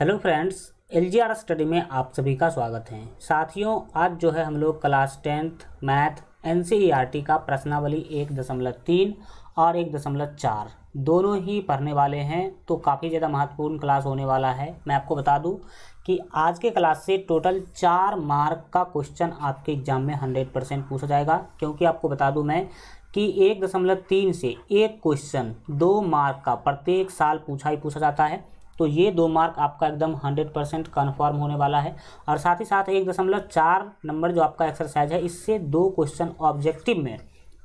Hello friends L study में आप सभी का स्वागत है साथियों आज जो है हम लोग क्लास टेंथ मैथ एन का प्रश्नावली एक दशमलव तीन और एक दशमलव चार दोनों ही पढ़ने वाले हैं तो काफ़ी ज़्यादा महत्वपूर्ण क्लास होने वाला है मैं आपको बता दूं कि आज के क्लास से टोटल चार मार्क का क्वेश्चन आपके एग्जाम में हंड्रेड परसेंट पूछा जाएगा क्योंकि आपको बता दूं मैं कि एक दशमलव तीन से एक क्वेश्चन दो मार्क का प्रत्येक साल पूछा ही पूछा जाता है तो ये दो मार्क आपका एकदम हंड्रेड परसेंट कन्फर्म होने वाला है और साथ ही साथ एक दशमलव चार नंबर जो आपका एक्सरसाइज है इससे दो क्वेश्चन ऑब्जेक्टिव में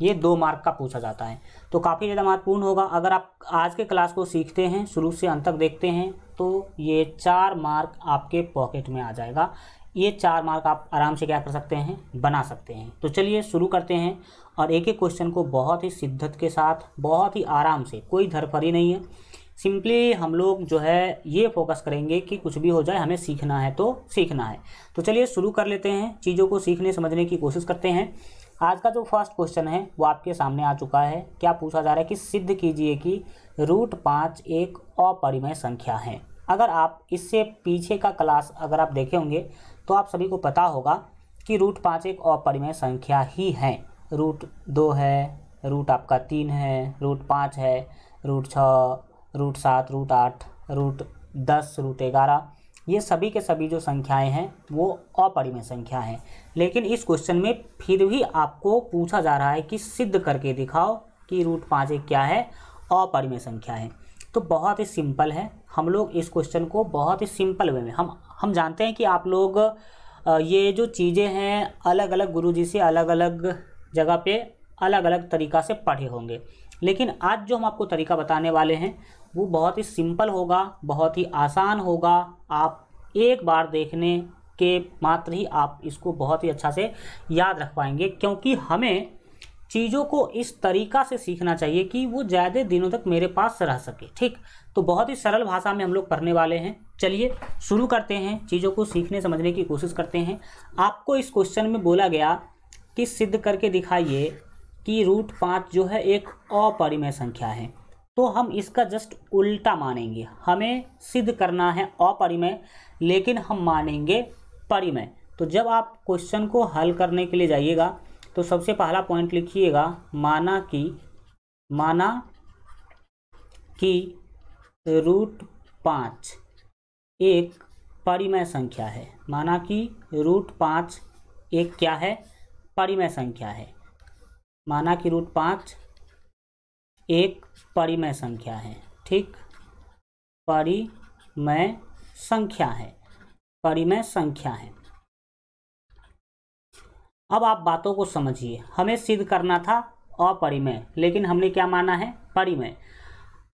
ये दो मार्क का पूछा जाता है तो काफ़ी ज़्यादा महत्वपूर्ण होगा अगर आप आज के क्लास को सीखते हैं शुरू से अंत तक देखते हैं तो ये चार मार्क आपके पॉकेट में आ जाएगा ये चार मार्क आप आराम से क्या कर सकते हैं बना सकते हैं तो चलिए शुरू करते हैं और एक एक क्वेश्चन को बहुत ही शिद्दत के साथ बहुत ही आराम से कोई धरफरी नहीं है सिंपली हम लोग जो है ये फोकस करेंगे कि कुछ भी हो जाए हमें सीखना है तो सीखना है तो चलिए शुरू कर लेते हैं चीज़ों को सीखने समझने की कोशिश करते हैं आज का जो फर्स्ट क्वेश्चन है वो आपके सामने आ चुका है क्या पूछा जा रहा है कि सिद्ध कीजिए कि रूट पाँच एक अपरिमय संख्या है अगर आप इससे पीछे का क्लास अगर आप देखे होंगे तो आप सभी को पता होगा कि रूट पाँच एक अपरिमय संख्या ही है रूट दो है रूट आपका तीन है रूट पाँच है रूट छः रूट सात रूट आठ रूट दस रूट ग्यारह ये सभी के सभी जो संख्याएं हैं वो अपरिमेय संख्या हैं लेकिन इस क्वेश्चन में फिर भी आपको पूछा जा रहा है कि सिद्ध करके दिखाओ कि रूट पाँच एक क्या है अपरिमेय संख्या है तो बहुत ही सिंपल है हम लोग इस क्वेश्चन को बहुत ही सिंपल वे में हम हम जानते हैं कि आप लोग ये जो चीज़ें हैं अलग अलग जी से अलग अलग जगह पे अलग अलग तरीका से पढ़े होंगे लेकिन आज जो हम आपको तरीका बताने वाले हैं वो बहुत ही सिंपल होगा बहुत ही आसान होगा आप एक बार देखने के मात्र ही आप इसको बहुत ही अच्छा से याद रख पाएंगे क्योंकि हमें चीज़ों को इस तरीका से सीखना चाहिए कि वो ज़्यादा दिनों तक मेरे पास रह सके ठीक तो बहुत ही सरल भाषा में हम लोग पढ़ने वाले हैं चलिए शुरू करते हैं चीज़ों को सीखने समझने की कोशिश करते हैं आपको इस क्वेश्चन में बोला गया कि सिद्ध करके दिखाइए कि रूट पाँच जो है एक अपरिमय संख्या है तो हम इसका जस्ट उल्टा मानेंगे हमें सिद्ध करना है अपरिमय लेकिन हम मानेंगे परिमय तो जब आप क्वेश्चन को हल करने के लिए जाइएगा तो सबसे पहला पॉइंट लिखिएगा माना कि माना कि रूट पाँच एक परिमय संख्या है माना कि रूट पाँच एक क्या है परिमय संख्या है माना कि रूट पाँच एक परिमय संख्या है ठीक परिमय संख्या है परिमय संख्या है अब आप बातों को समझिए हमें सिद्ध करना था अपरिमय लेकिन हमने क्या माना है परिमय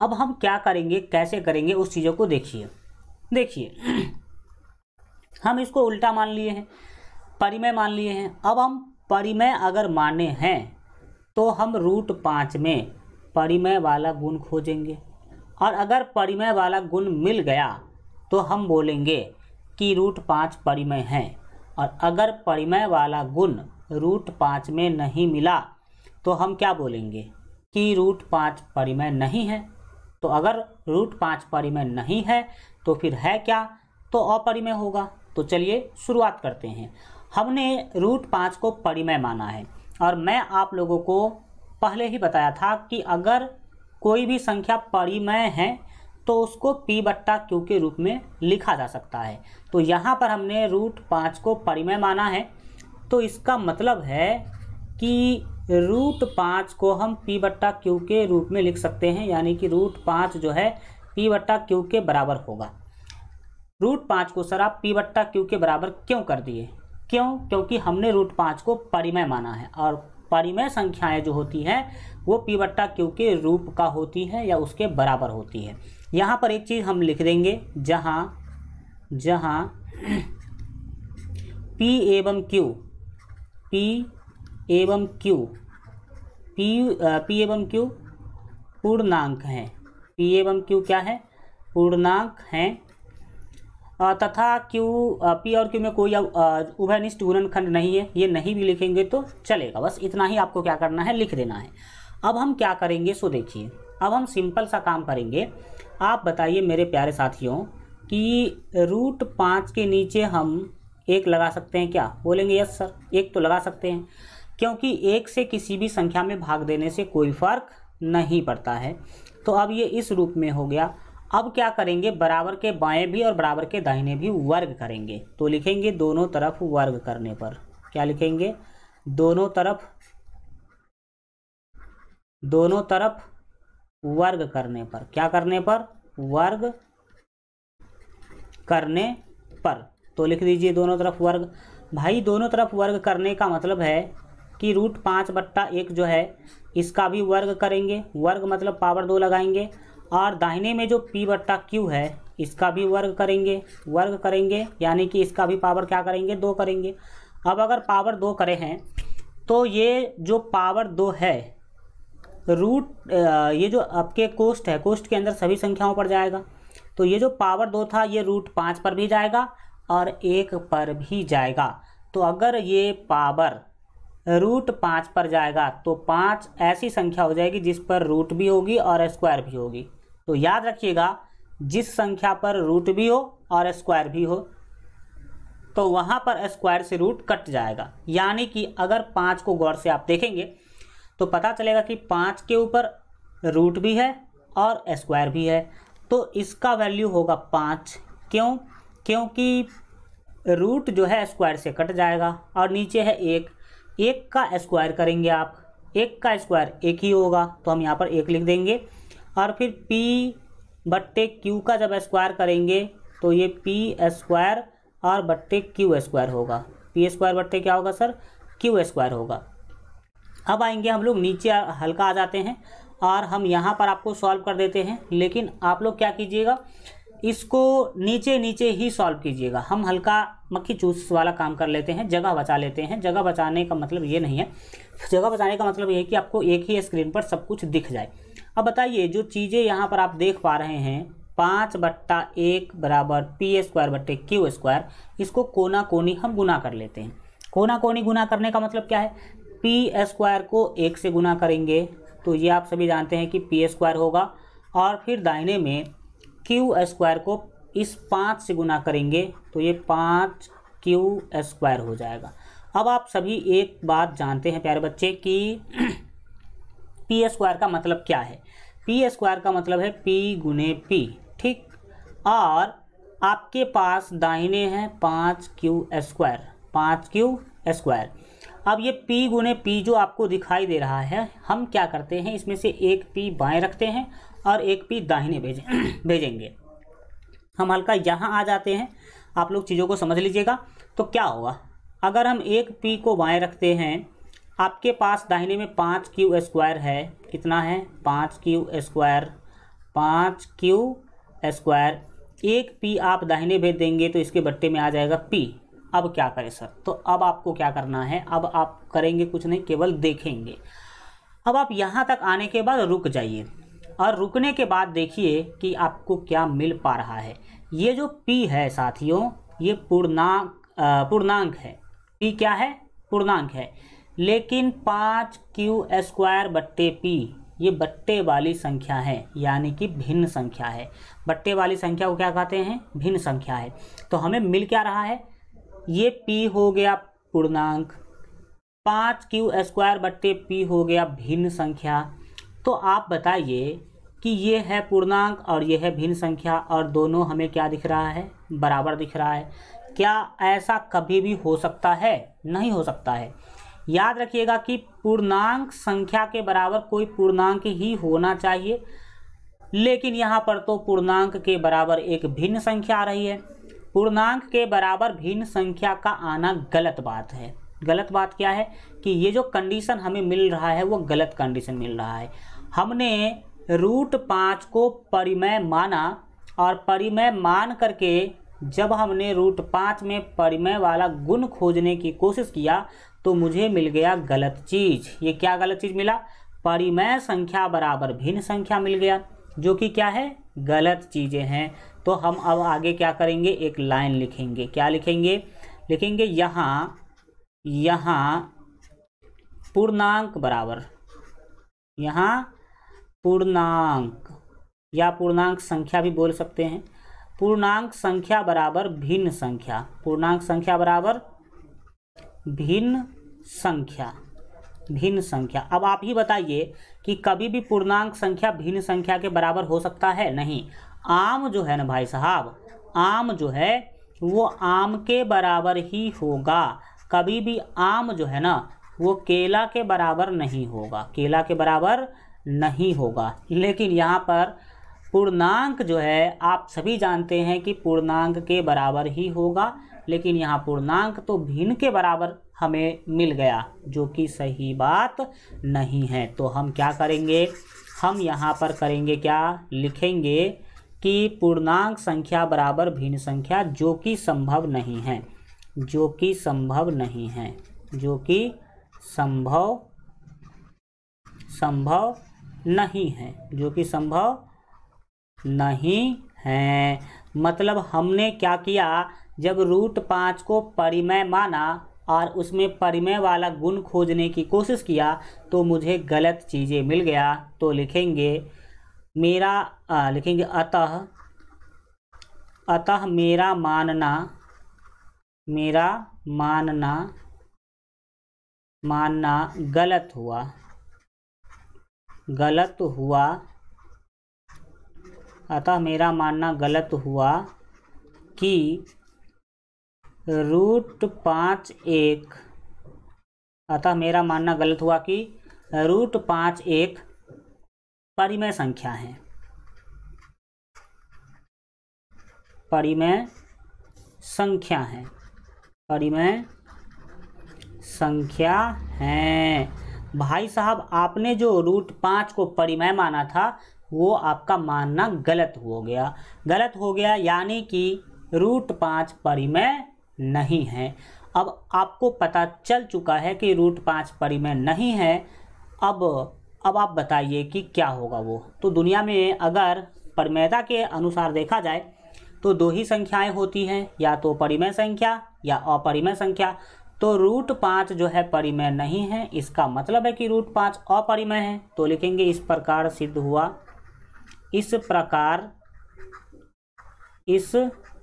अब हम क्या करेंगे कैसे करेंगे उस चीज़ों को देखिए देखिए हम इसको उल्टा मान लिए हैं परिमय मान लिए हैं अब हम परिमय अगर माने हैं तो हम रूट पाँच में परिमय वाला गुण खोजेंगे और अगर परिमय वाला गुण मिल गया तो हम बोलेंगे कि रूट पाँच परिमय है और अगर परिमय वाला गुण रूट पाँच में नहीं मिला तो हम क्या बोलेंगे कि रूट पाँच परिमय नहीं है तो अगर रूट पाँच परिमय नहीं है तो फिर है क्या तो अपरिमय होगा तो चलिए शुरुआत करते हैं हमने रूट पाँच को परिमय माना है और मैं आप लोगों को पहले ही बताया था कि अगर कोई भी संख्या परिमय है तो उसको पी बट्टा क्यू के रूप में लिखा जा सकता है तो यहाँ पर हमने रूट पाँच को परिमय माना है तो इसका मतलब है कि रूट पाँच को हम पी बट्टा क्यू के रूप में लिख सकते हैं यानी कि रूट पाँच जो है पी बट्टा क्यू के बराबर होगा रूट पाँच को सर आप पी बट्टा क्यू के बराबर क्यों कर दिए क्यों क्योंकि हमने रूट पाँच को परिमय माना है और परिमेय संख्याएं जो होती हैं वो पीवट्टा क्यू के रूप का होती है या उसके बराबर होती है यहाँ पर एक चीज़ हम लिख देंगे जहाँ जहाँ पी एवं क्यू पी एवं क्यू पी पी एवं क्यू पूर्णांक हैं पी एवं क्यू क्या है पूर्णांक हैं तथा क्यू पी और क्यू में कोई उभयनिष्ठ गुणनखंड नहीं है ये नहीं भी लिखेंगे तो चलेगा बस इतना ही आपको क्या करना है लिख देना है अब हम क्या करेंगे सो देखिए अब हम सिंपल सा काम करेंगे आप बताइए मेरे प्यारे साथियों कि रूट पाँच के नीचे हम एक लगा सकते हैं क्या बोलेंगे यस सर एक तो लगा सकते हैं क्योंकि एक से किसी भी संख्या में भाग देने से कोई फर्क नहीं पड़ता है तो अब ये इस रूप में हो गया अब क्या करेंगे बराबर के बाएं भी और बराबर के दाहिने भी वर्ग करेंगे तो लिखेंगे दोनों तरफ वर्ग करने पर क्या लिखेंगे दोनों तरफ दोनों तरफ वर्ग करने पर क्या करने पर वर्ग करने पर तो लिख दीजिए दोनों तरफ वर्ग भाई दोनों तरफ वर्ग करने का मतलब है कि रूट पाँच बट्टा एक जो है इसका भी वर्ग करेंगे वर्ग मतलब पावर दो लगाएंगे और दाहिने में जो पी बट्टा क्यू है इसका भी वर्ग करेंगे वर्ग करेंगे यानी कि इसका भी पावर क्या करेंगे दो करेंगे अब अगर पावर दो करे हैं तो ये जो पावर दो है रूट ये जो आपके कोष्ट है कोष्ट के अंदर सभी संख्याओं पर जाएगा तो ये जो पावर दो था ये रूट पाँच पर भी जाएगा और एक पर भी जाएगा तो अगर ये पावर रूट पाँच पर जाएगा तो पाँच ऐसी संख्या हो जाएगी जिस पर रूट भी होगी और स्क्वायर भी होगी तो याद रखिएगा जिस संख्या पर रूट भी हो और स्क्वायर भी हो तो वहाँ पर स्क्वायर से रूट कट जाएगा यानी कि अगर पाँच को गौर से आप देखेंगे तो पता चलेगा कि पाँच के ऊपर रूट भी है और स्क्वायर भी है तो इसका वैल्यू होगा पाँच क्यों क्योंकि रूट जो है स्क्वायर से कट जाएगा और नीचे है एक एक का स्क्वायर करेंगे आप एक का स्क्वायर एक ही होगा तो हम यहाँ पर एक लिख देंगे और फिर p बट्टे q का जब स्क्वायर करेंगे तो ये p स्क्वायर और बट्टे q स्क्वायर होगा p स्क्वायर बट्टे क्या होगा सर q स्क्वायर होगा अब आएंगे हम लोग नीचे हल्का आ जाते हैं और हम यहाँ पर आपको सॉल्व कर देते हैं लेकिन आप लोग क्या कीजिएगा इसको नीचे नीचे ही सॉल्व कीजिएगा हम हल्का मक्खी चूस वाला काम कर लेते हैं जगह बचा लेते हैं जगह बचाने का मतलब ये नहीं है जगह बचाने का मतलब ये है कि आपको एक ही स्क्रीन पर सब कुछ दिख जाए अब बताइए जो चीज़ें यहाँ पर आप देख पा रहे हैं पाँच बट्टा एक बराबर पी स्क्वायर बट्टे क्यू स्क्वायर इसको कोना कोनी हम गुना कर लेते हैं कोना कोनी गुना करने का मतलब क्या है पी स्क्वायर को एक से गुना करेंगे तो ये आप सभी जानते हैं कि पी स्क्वायर होगा और फिर दाहिने में क्यू स्क्वायर को इस पाँच से गुना करेंगे तो ये पाँच क्यू स्क्वायर हो जाएगा अब आप सभी एक बात जानते हैं प्यारे बच्चे कि पी स्क्वायर का मतलब क्या है पी स्क्वायर का मतलब है पी गुने पी ठीक और आपके पास दाहिने हैं पाँच क्यू स्क्वायर पाँच क्यू स्क्वायर अब ये पी गुने पी जो आपको दिखाई दे रहा है हम क्या करते हैं इसमें से एक पी बाएं रखते हैं और एक पी दाहिने भेजें भेजेंगे हम हल्का यहाँ आ जाते हैं आप लोग चीज़ों को समझ लीजिएगा तो क्या होगा अगर हम एक पी को बाएं रखते हैं आपके पास दाहिने में पाँच क्यू स्क्वायर है कितना है पाँच क्यू स्क्वायर पाँच क्यू स्क्वायर एक पी आप दाहिने भेज देंगे तो इसके बट्टे में आ जाएगा पी अब क्या करें सर तो अब आपको क्या करना है अब आप करेंगे कुछ नहीं केवल देखेंगे अब आप यहाँ तक आने के बाद रुक जाइए और रुकने के बाद देखिए कि आपको क्या मिल पा रहा है ये जो पी है साथियों ये पूर्णांक पूर्णांक है पी क्या है पूर्णांक है लेकिन पाँच क्यू स्क्वायर बट्टे पी ये बट्टे वाली संख्या है यानी कि भिन्न संख्या है बट्टे वाली संख्या को क्या कहते हैं भिन्न संख्या है तो हमें मिल क्या रहा है ये पी हो गया पूर्णांक पाँच क्यू स्क्वायर बट्टे पी हो गया भिन्न संख्या तो आप बताइए कि ये है पूर्णांक और ये है भिन्न संख्या और दोनों हमें क्या दिख रहा है बराबर दिख रहा है क्या ऐसा कभी भी हो सकता है नहीं हो सकता है याद रखिएगा कि पूर्णांक संख्या के बराबर कोई पूर्णांक ही होना चाहिए लेकिन यहाँ पर तो पूर्णांक के बराबर एक भिन्न संख्या आ रही है पूर्णांक के बराबर भिन्न संख्या का आना गलत बात है गलत बात क्या है कि ये जो कंडीशन हमें मिल रहा है वो गलत कंडीशन मिल रहा है हमने रूट पाँच को परिमय माना और परिमय मान करके जब हमने रूट पाँच में परिमय वाला गुण खोजने की कोशिश किया तो मुझे मिल गया गलत चीज़ ये क्या गलत चीज़ मिला परिमय संख्या बराबर भिन्न संख्या मिल गया जो कि क्या है गलत चीज़ें हैं तो हम अब आगे क्या करेंगे एक लाइन लिखेंगे क्या लिखेंगे लिखेंगे यहाँ यहाँ पूर्णांक बराबर यहाँ पूर्णांक या पूर्णांक संख्या भी बोल सकते हैं पूर्णांक संख्या बराबर भिन्न संख्या पूर्णांक संख्या बराबर भिन्न संख्या भिन्न संख्या अब आप ही बताइए कि कभी भी पूर्णांक संख्या भिन्न संख्या के बराबर हो सकता है नहीं आम जो है ना भाई साहब आम जो है वो आम के बराबर ही होगा कभी भी आम जो है ना वो केला के बराबर नहीं होगा केला के बराबर नहीं होगा लेकिन यहाँ पर पूर्णांक जो है आप सभी जानते हैं कि पूर्णांक के बराबर ही होगा लेकिन यहाँ पूर्णांक तो भिन्न के बराबर हमें मिल गया जो कि सही बात नहीं है तो हम क्या करेंगे हम यहाँ पर करेंगे क्या लिखेंगे कि पूर्णांक संख्या बराबर भिन्न संख्या जो कि संभव नहीं है जो कि संभव नहीं है जो कि संभव संभव नहीं है जो कि संभव नहीं हैं मतलब हमने क्या किया जब रूट पाँच को परिमय माना और उसमें परिमय वाला गुण खोजने की कोशिश किया तो मुझे गलत चीज़ें मिल गया तो लिखेंगे मेरा आ, लिखेंगे अतः अतः मेरा मानना मेरा मानना मानना गलत हुआ गलत हुआ अतः मेरा मानना गलत हुआ कि रूट पाँच एक अतः मेरा मानना गलत हुआ कि रूट पाँच एक परिमेय संख्या है परिमेय संख्या है परिमेय संख्या है भाई साहब आपने जो रूट पाँच को परिमेय माना था वो आपका मानना गलत हो गया गलत हो गया यानी कि रूट पाँच परिमय नहीं है अब आपको पता चल चुका है कि रूट पाँच परिमय नहीं है अब अब आप बताइए कि क्या होगा वो तो दुनिया में अगर परिमयता के अनुसार देखा जाए तो दो ही संख्याएं होती हैं या तो परिमय संख्या या अपरिमय संख्या तो रूट पाँच जो है परिमय नहीं है इसका मतलब है कि रूट पाँच अपरिमय है तो लिखेंगे इस प्रकार सिद्ध हुआ इस प्रकार इस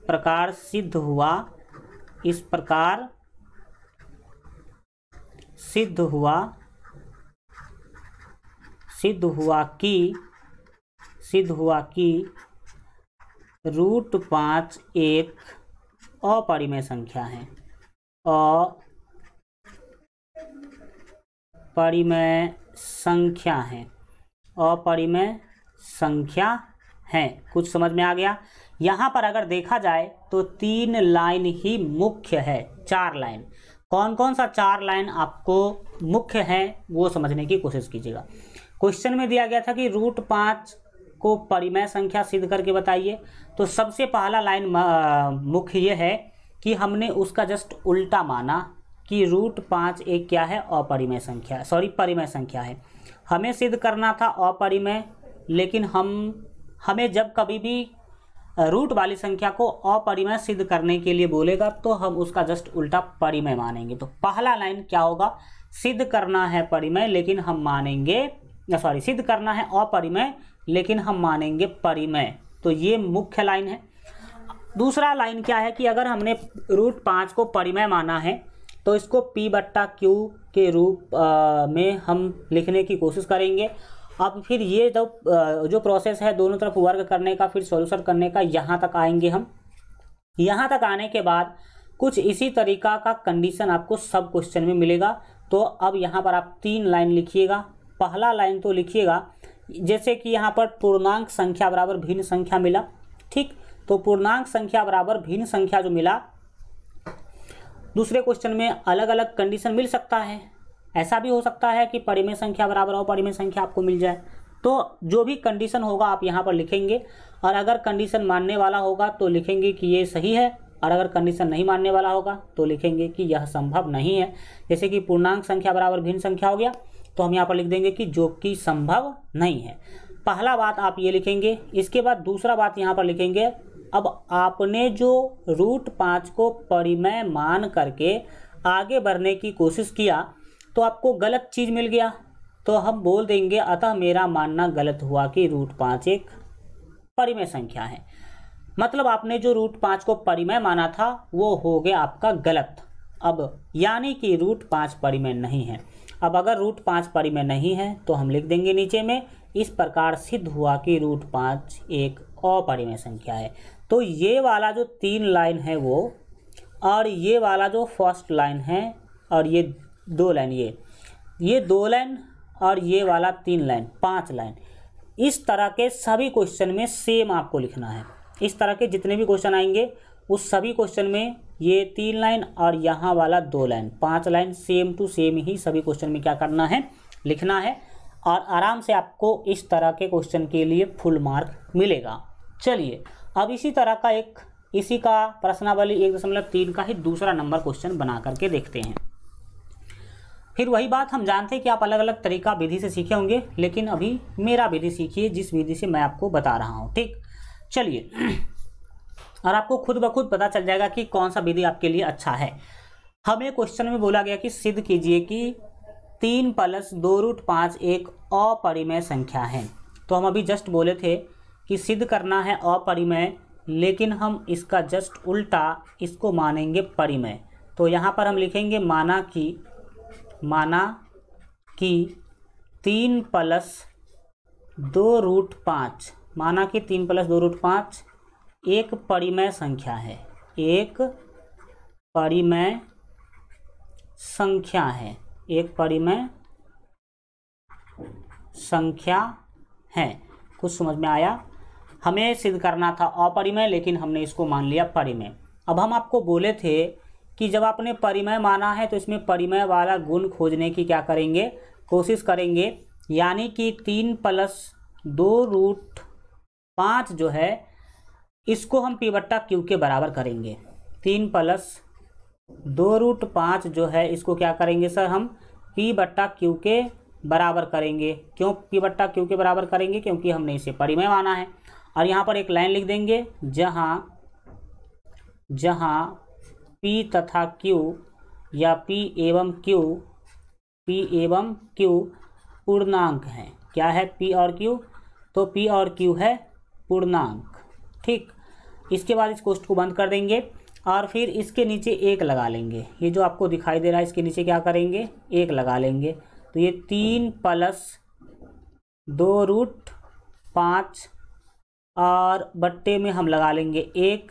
प्रकार सिद्ध हुआ इस प्रकार सिद्ध हुआ सिद्ध हुआ कि सिद्ध हुआ कि रूट पाँच एक अपरिमेय संख्या है अपरिमेय संख्या है अपरिमेय संख्या हैं कुछ समझ में आ गया यहाँ पर अगर देखा जाए तो तीन लाइन ही मुख्य है चार लाइन कौन कौन सा चार लाइन आपको मुख्य है वो समझने की कोशिश कीजिएगा क्वेश्चन में दिया गया था कि रूट पाँच को परिमय संख्या सिद्ध करके बताइए तो सबसे पहला लाइन मुख्य ये है कि हमने उसका जस्ट उल्टा माना कि रूट पाँच एक क्या है अपरिमय संख्या सॉरी परिमय संख्या है हमें सिद्ध करना था अपरिमय लेकिन हम हमें जब कभी भी रूट वाली संख्या को अपरिमय सिद्ध करने के लिए बोलेगा तो हम उसका जस्ट उल्टा परिमय मानेंगे तो पहला लाइन क्या होगा सिद्ध करना है परिमय लेकिन हम मानेंगे सॉरी सिद्ध करना है अपरिमय लेकिन हम मानेंगे परिमय तो ये मुख्य लाइन है दूसरा लाइन क्या है कि अगर हमने रूट पाँच को परिमय माना है तो इसको पी बट्टा क्यू के रूप आ, में हम लिखने की कोशिश करेंगे अब फिर ये जो जो प्रोसेस है दोनों तरफ वर्क करने का फिर सोल्यूशन करने का यहाँ तक आएंगे हम यहाँ तक आने के बाद कुछ इसी तरीका का कंडीशन आपको सब क्वेश्चन में मिलेगा तो अब यहाँ पर आप तीन लाइन लिखिएगा पहला लाइन तो लिखिएगा जैसे कि यहाँ पर पूर्णांक संख्या बराबर भिन्न संख्या मिला ठीक तो पूर्णांक संख्या बराबर भिन्न संख्या जो मिला दूसरे क्वेश्चन में अलग अलग कंडीशन मिल सकता है ऐसा भी हो सकता है कि परिमेय संख्या बराबर हो परिमेय संख्या आपको मिल जाए तो जो भी कंडीशन होगा आप यहाँ पर लिखेंगे और अगर कंडीशन मानने वाला होगा तो लिखेंगे कि ये सही है और अगर कंडीशन नहीं मानने वाला होगा तो लिखेंगे कि यह संभव नहीं है जैसे कि पूर्णांक संख्या बराबर भिन्न संख्या हो गया तो हम यहाँ पर लिख देंगे कि जो कि संभव नहीं है पहला बात आप ये लिखेंगे इसके बाद दूसरा बात यहाँ पर लिखेंगे अब आपने जो रूट पाँच को परिमय मान करके आगे बढ़ने की कोशिश किया तो आपको गलत चीज़ मिल गया तो हम बोल देंगे अतः मेरा मानना गलत हुआ कि रूट पाँच एक परिमय संख्या है मतलब आपने जो रूट पाँच को परिमय माना था वो हो गया आपका गलत अब यानी कि रूट पाँच परिमय नहीं है अब अगर रूट पाँच परिमय नहीं है तो हम लिख देंगे नीचे में इस प्रकार सिद्ध हुआ कि रूट पाँच एक अपरिमेय संख्या है तो ये वाला जो तीन लाइन है वो और ये वाला जो फर्स्ट लाइन है और ये दो लाइन ये ये दो लाइन और ये वाला तीन लाइन पाँच लाइन इस तरह के सभी क्वेश्चन में सेम आपको लिखना है इस तरह के जितने भी क्वेश्चन आएंगे उस सभी क्वेश्चन में ये तीन लाइन और यहाँ वाला दो लाइन पाँच लाइन सेम टू सेम ही सभी क्वेश्चन में क्या करना है लिखना है और आराम से आपको इस तरह के क्वेश्चन के लिए फुल मार्क मिलेगा चलिए अब इसी तरह का एक इसी का प्रश्नावली एक दशमलव तीन का ही दूसरा नंबर क्वेश्चन बना करके देखते हैं फिर वही बात हम जानते हैं कि आप अलग अलग तरीका विधि से सीखे होंगे लेकिन अभी मेरा विधि सीखिए जिस विधि से मैं आपको बता रहा हूँ ठीक चलिए और आपको खुद ब खुद पता चल जाएगा कि कौन सा विधि आपके लिए अच्छा है हमें क्वेश्चन में बोला गया कि सिद्ध कीजिए कि तीन प्लस दो रूट पाँच एक अपरिमय संख्या है तो हम अभी जस्ट बोले थे कि सिद्ध करना है अपरिमय लेकिन हम इसका जस्ट उल्टा इसको मानेंगे परिमय तो यहाँ पर हम लिखेंगे माना कि माना कि तीन प्लस दो रूट पाँच माना कि तीन प्लस दो रूट पाँच एक परिमय संख्या है एक परिमय संख्या है एक परिमय संख्या है कुछ समझ में आया हमें सिद्ध करना था अपरिमय लेकिन हमने इसको मान लिया परिमय अब हम आपको बोले थे कि जब आपने परिमय माना है तो इसमें परिमय वाला गुण खोजने की क्या करेंगे कोशिश करेंगे यानी कि तीन प्लस दो रूट पाँच जो है इसको हम पी बट्टा क्यू के बराबर करेंगे तीन प्लस दो रूट पाँच जो है इसको क्या करेंगे सर हम पी बट्टा क्यू के बराबर करेंगे क्यों पी बट्टा क्यू के बराबर करेंगे क्योंकि हमने इसे परिमय माना है और यहाँ पर एक लाइन लिख देंगे जहाँ जहाँ पी तथा क्यू या पी एवं क्यू पी एवं क्यू पूर्णांक हैं क्या है पी और क्यू तो पी और क्यू है पूर्णांक ठीक इसके बाद इस कोष्ठ को बंद कर देंगे और फिर इसके नीचे एक लगा लेंगे ये जो आपको दिखाई दे रहा है इसके नीचे क्या करेंगे एक लगा लेंगे तो ये तीन प्लस दो रूट पाँच और बट्टे में हम लगा लेंगे एक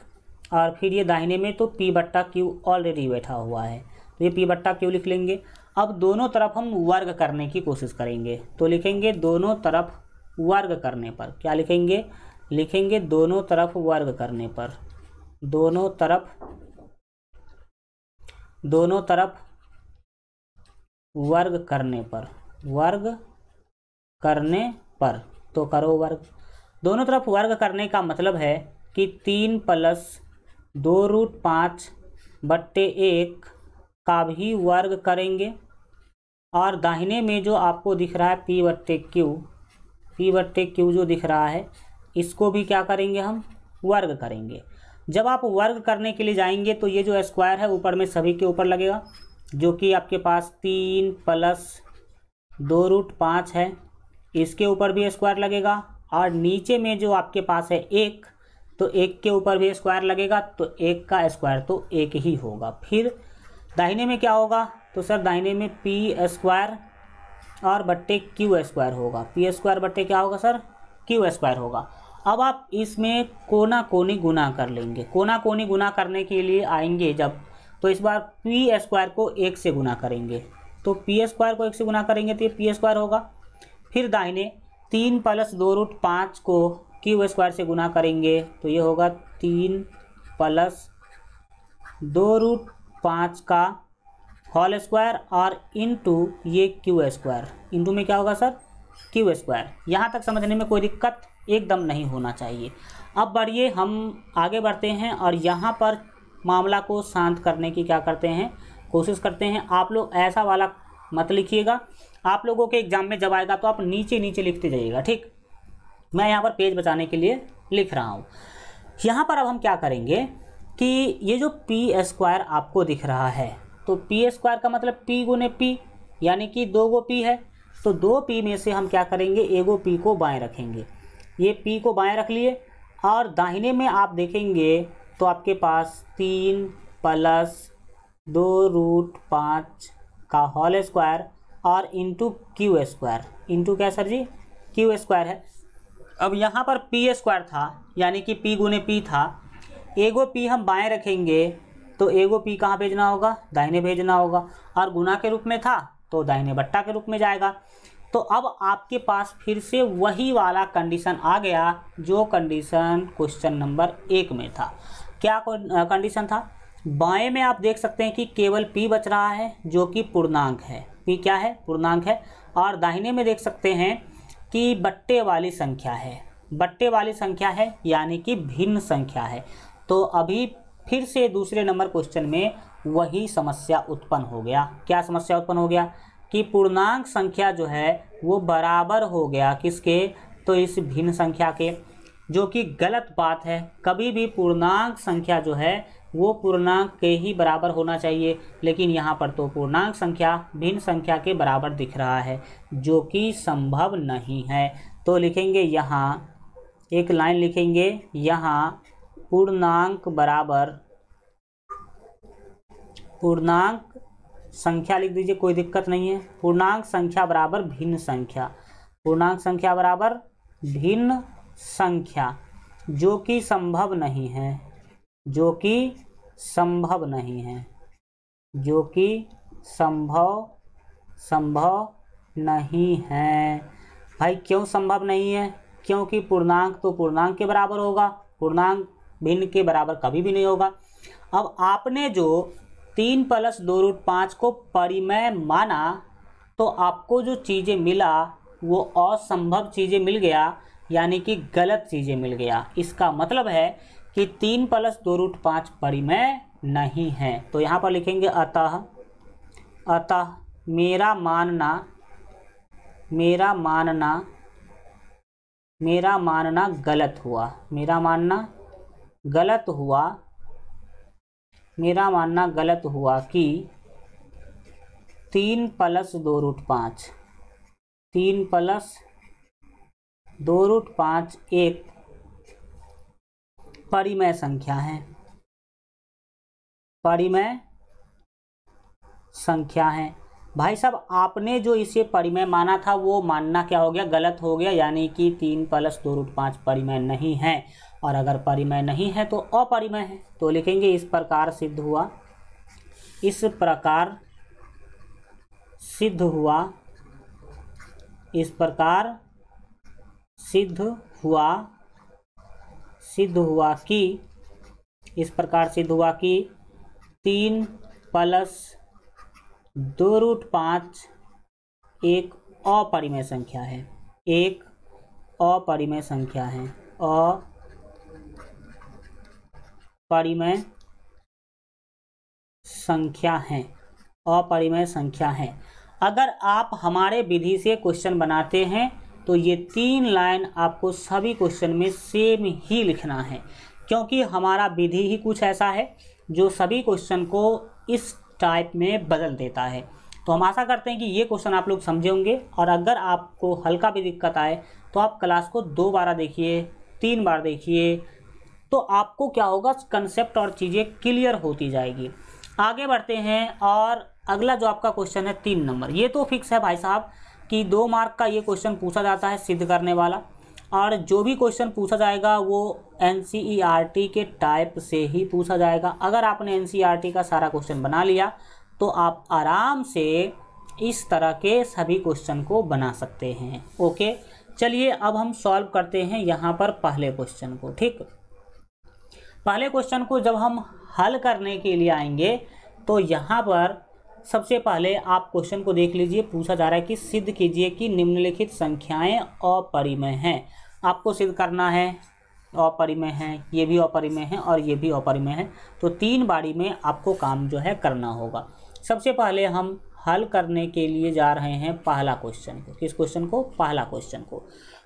और फिर ये दाहिने में तो पी बट्टा क्यू ऑलरेडी बैठा हुआ है तो ये पी बट्टा क्यू लिख लेंगे अब दोनों तरफ हम वर्ग करने की कोशिश करेंगे तो लिखेंगे दोनों तरफ वर्ग करने पर क्या लिखेंगे लिखेंगे दोनों तरफ वर्ग करने पर दोनों तरफ दोनों तरफ वर्ग करने पर वर्ग करने पर तो करो वर्ग दोनों तरफ वर्ग करने का मतलब है कि तीन प्लस दो रूट पाँच बट्टे एक का भी वर्ग करेंगे और दाहिने में जो आपको दिख रहा है पी बट्टे क्यू पी बट्टे क्यू जो दिख रहा है इसको भी क्या करेंगे हम वर्ग करेंगे जब आप वर्ग करने के लिए जाएंगे तो ये जो स्क्वायर है ऊपर में सभी के ऊपर लगेगा जो कि आपके पास तीन प्लस दो रूट पाँच है इसके ऊपर भी स्क्वायर लगेगा और नीचे में जो आपके पास है एक तो एक के ऊपर भी स्क्वायर लगेगा तो एक का स्क्वायर तो एक ही होगा फिर दाहिने में क्या होगा तो सर दाहिने में पी स्क्वायर और बट्टे क्यू स्क्वायर होगा पी स्क्वायर बट्टे क्या होगा सर क्यू स्क्वायर होगा अब आप इसमें कोना कोनी गुना कर लेंगे कोना कोनी गुना करने के लिए आएंगे जब तो इस बार पी स्क्वायर को एक से गुना करेंगे तो पी स्क्वायर को एक से गुना करेंगे तो ये पी स्क्वायर होगा फिर दाहिने तीन प्लस दो रूट पाँच को क्यू स्क्वायर से गुना करेंगे तो ये होगा तीन प्लस दो रूट पाँच का होल स्क्वायर और इनटू ये क्यू स्क्वायर इनटू में क्या होगा सर क्यू स्क्वायर यहाँ तक समझने में कोई दिक्कत एकदम नहीं होना चाहिए अब बढ़िए हम आगे बढ़ते हैं और यहाँ पर मामला को शांत करने की क्या करते हैं कोशिश करते हैं आप लोग ऐसा वाला मत लिखिएगा आप लोगों के एग्ज़ाम में जब आएगा तो आप नीचे नीचे लिखते जाइएगा ठीक मैं यहाँ पर पेज बचाने के लिए लिख रहा हूँ यहाँ पर अब हम क्या करेंगे कि ये जो पी स्क्वायर आपको दिख रहा है तो पी स्क्वायर का मतलब पी गुने पी यानी कि दो गो पी है तो दो पी में से हम क्या करेंगे एगो पी को बाएं रखेंगे ये पी को बाएं रख लिए और दाहिने में आप देखेंगे तो आपके पास तीन प्लस दो रूट पाँच का होल स्क्वायर और इंटू क्यू स्क्वायर इंटू क्या सर जी क्यू स्क्वायर है अब यहाँ पर पी स्क्वायर था यानी कि पी गुने पी था एगो पी हम बाएं रखेंगे तो एगो पी कहाँ भेजना होगा दाहिने भेजना होगा और गुना के रूप में था तो दाहिने बट्टा के रूप में जाएगा तो अब आपके पास फिर से वही वाला कंडीशन आ गया जो कंडीशन क्वेश्चन नंबर एक में था क्या कंडीशन था बाएं में आप देख सकते हैं कि केवल पी बच रहा है जो कि पूर्णांक है पी क्या है पूर्णांक है और दाहिने में देख सकते हैं कि बट्टे वाली संख्या है बट्टे वाली संख्या है यानी कि भिन्न संख्या है तो अभी फिर से दूसरे नंबर क्वेश्चन में वही समस्या उत्पन्न हो गया क्या समस्या उत्पन्न हो गया कि पूर्णांक संख्या जो है वो बराबर हो गया किसके तो इस भिन्न संख्या के जो कि गलत बात है कभी भी पूर्णांक संख्या जो है वो पूर्णांक के ही बराबर होना चाहिए लेकिन यहाँ पर तो पूर्णांक संख्या भिन्न संख्या के बराबर दिख रहा है जो कि संभव नहीं है तो लिखेंगे यहाँ एक लाइन लिखेंगे यहाँ पूर्णांक बराबर पूर्णांक संख्या लिख दीजिए कोई दिक्कत नहीं है पूर्णांक संख्या बराबर भिन्न संख्या पूर्णांक संख्या बराबर भिन्न संख्या जो कि संभव नहीं है जो कि संभव नहीं है जो कि संभव संभव नहीं है भाई क्यों संभव नहीं है क्योंकि पूर्णांक तो पूर्णांक के बराबर होगा पूर्णांक भिन्न के बराबर कभी भी नहीं होगा अब आपने जो तीन प्लस दो रूट पाँच को परिमय माना तो आपको जो चीज़ें मिला वो असंभव चीज़ें मिल गया यानी कि गलत चीज़ें मिल गया इसका मतलब है कि तीन प्लस दो रूट पाँच परिमय नहीं है तो यहाँ पर लिखेंगे अतः अतः मेरा मानना मेरा मानना मेरा मानना गलत हुआ मेरा मानना गलत हुआ मेरा मानना गलत हुआ कि तीन प्लस दो रूट पाँच तीन प्लस दो रूट पाँच एक परिमय संख्या हैं परिमय संख्या है भाई साहब आपने जो इसे परिमय माना था वो मानना क्या हो गया गलत हो गया यानी कि तीन प्लस दो रूट पाँच परिमय नहीं है और अगर परिमय नहीं है तो अपरिमय है तो लिखेंगे इस प्रकार सिद्ध हुआ इस प्रकार सिद्ध हुआ इस प्रकार सिद्ध हुआ सिद्ध हुआ कि इस प्रकार सिद्ध हुआ कि तीन प्लस दो रूट पाँच एक अपरिमेय संख्या है एक अपरिमेय संख्या है अपरिमेय संख्या है अपरिमेय संख्या है अगर आप हमारे विधि से क्वेश्चन बनाते हैं तो ये तीन लाइन आपको सभी क्वेश्चन में सेम ही लिखना है क्योंकि हमारा विधि ही कुछ ऐसा है जो सभी क्वेश्चन को इस टाइप में बदल देता है तो हम आशा करते हैं कि ये क्वेश्चन आप लोग समझे होंगे और अगर आपको हल्का भी दिक्कत आए तो आप क्लास को दो बार देखिए तीन बार देखिए तो आपको क्या होगा कंसेप्ट और चीज़ें क्लियर होती जाएगी आगे बढ़ते हैं और अगला जो आपका क्वेश्चन है तीन नंबर ये तो फिक्स है भाई साहब कि दो मार्क का ये क्वेश्चन पूछा जाता है सिद्ध करने वाला और जो भी क्वेश्चन पूछा जाएगा वो एन e के टाइप से ही पूछा जाएगा अगर आपने एन e का सारा क्वेश्चन बना लिया तो आप आराम से इस तरह के सभी क्वेश्चन को बना सकते हैं ओके चलिए अब हम सॉल्व करते हैं यहाँ पर पहले क्वेश्चन को ठीक पहले क्वेश्चन को जब हम हल करने के लिए आएंगे तो यहाँ पर सबसे पहले आप क्वेश्चन को देख लीजिए पूछा जा रहा है कि सिद्ध कीजिए कि निम्नलिखित संख्याएं अपरिमय हैं आपको सिद्ध करना है अपरिमय है ये भी अपरिमय है और ये भी अपरिमय है तो तीन बाड़ी में आपको काम जो है करना होगा सबसे पहले हम हल करने के लिए जा रहे हैं पहला क्वेश्चन को किस क्वेश्चन को पहला क्वेश्चन को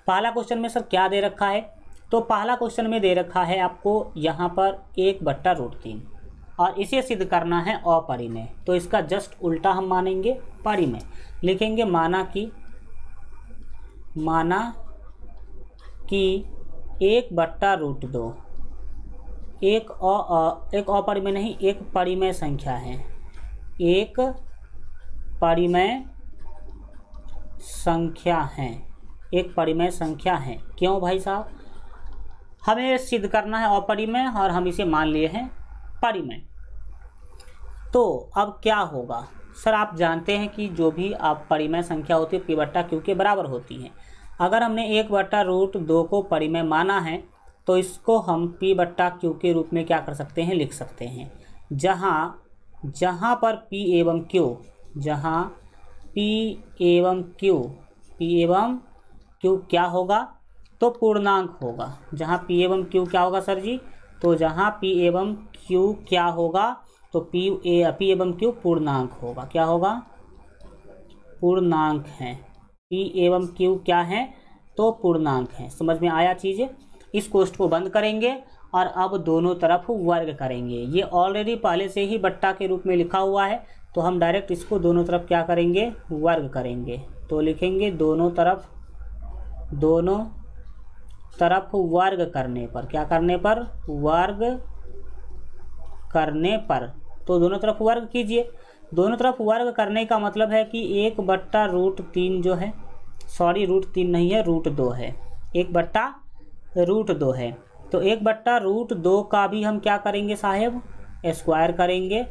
पहला क्वेश्चन में सर क्या दे रखा है तो पहला क्वेश्चन में दे रखा है आपको यहाँ पर एक बट्टा रूट तीन और इसे सिद्ध करना है अपरिमेय तो इसका जस्ट उल्टा हम मानेंगे परिमेय लिखेंगे माना कि माना कि एक बट्टा रूट दो एक अ एक अपरिमेय नहीं एक परिमेय संख्या है एक परिमेय संख्या है एक परिमेय संख्या है क्यों भाई साहब हमें सिद्ध करना है अपरिमेय और हम इसे मान लिए हैं परिमय तो अब क्या होगा सर आप जानते हैं कि जो भी आप परिमय संख्या होती है पी बट्टा क्यू के बराबर होती है अगर हमने एक बट्टा रूट दो को परिमय माना है तो इसको हम पी बट्टा क्यू के रूप में क्या कर सकते हैं लिख सकते हैं जहाँ जहाँ पर पी एवं क्यू जहाँ पी एवं क्यू पी एवं क्यू क्या होगा तो पूर्णांक होगा जहाँ पी एवं क्यू क्या होगा सर जी तो जहाँ पी एवं क्यू क्या होगा तो पी ए पी एवं क्यू पूर्णांक होगा क्या होगा पूर्णांक है पी एवं क्यू क्या है तो पूर्णांक है समझ में आया चीज़ इस कोष्ट को बंद करेंगे और अब दोनों तरफ वर्ग करेंगे ये ऑलरेडी पहले से ही बट्टा के रूप में लिखा हुआ है तो हम डायरेक्ट इसको दोनों तरफ क्या करेंगे वर्ग करेंगे तो लिखेंगे दोनों तरफ दोनों तरफ वर्ग करने पर क्या करने पर वर्ग करने पर तो दोनों तरफ वर्ग कीजिए दोनों तरफ वर्ग करने का मतलब है कि एक बट्टा रूट तीन जो है सॉरी रूट तीन नहीं है रूट दो है एक बट्टा रूट दो है तो एक बट्टा रूट दो का भी हम क्या करेंगे साहेब स्क्वायर करेंगे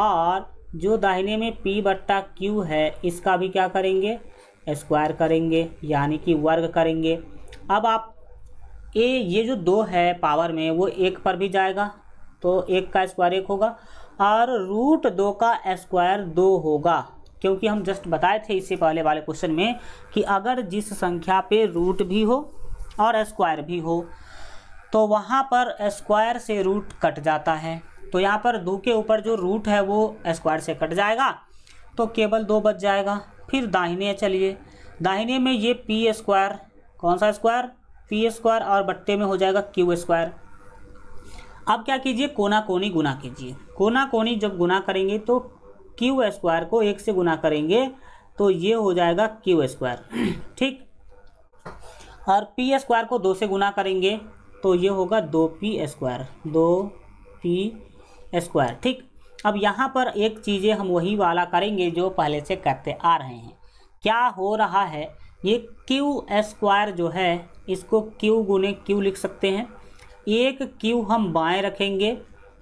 और जो दाहिने में पी बट्टा क्यू है इसका भी क्या करेंगे स्क्वायर करेंगे यानी कि वर्ग करेंगे अब आप ए ये जो दो है पावर में वो एक पर भी जाएगा तो एक का स्क्वायर एक होगा और रूट दो का स्क्वायर दो होगा क्योंकि हम जस्ट बताए थे इससे पहले वाले क्वेश्चन में कि अगर जिस संख्या पे रूट भी हो और स्क्वायर भी हो तो वहाँ पर स्क्वायर से रूट कट जाता है तो यहाँ पर दो के ऊपर जो रूट है वो स्क्वायर से कट जाएगा तो केवल दो बच जाएगा फिर दाहिने चलिए दाहिने में ये पी स्क्वायर कौन सा स्क्वायर पी स्क्वायर और बट्टे में हो जाएगा क्यू स्क्वायर अब क्या कीजिए कोना कोनी गुना कीजिए कोना कोनी जब गुना करेंगे तो क्यू स्क्वायर को एक से गुना करेंगे तो ये हो जाएगा क्यू स्क्वायर ठीक और पी स्क्वायर को दो से गुना करेंगे तो ये होगा दो पी स्क्वायर दो पी स्क्वायर ठीक अब यहाँ पर एक चीज़ें हम वही वाला करेंगे जो पहले से करते आ रहे हैं क्या हो रहा है ये क्यू स्क्वायर जो है इसको क्यू गुने क्यू लिख सकते हैं एक क्यू हम बाएं रखेंगे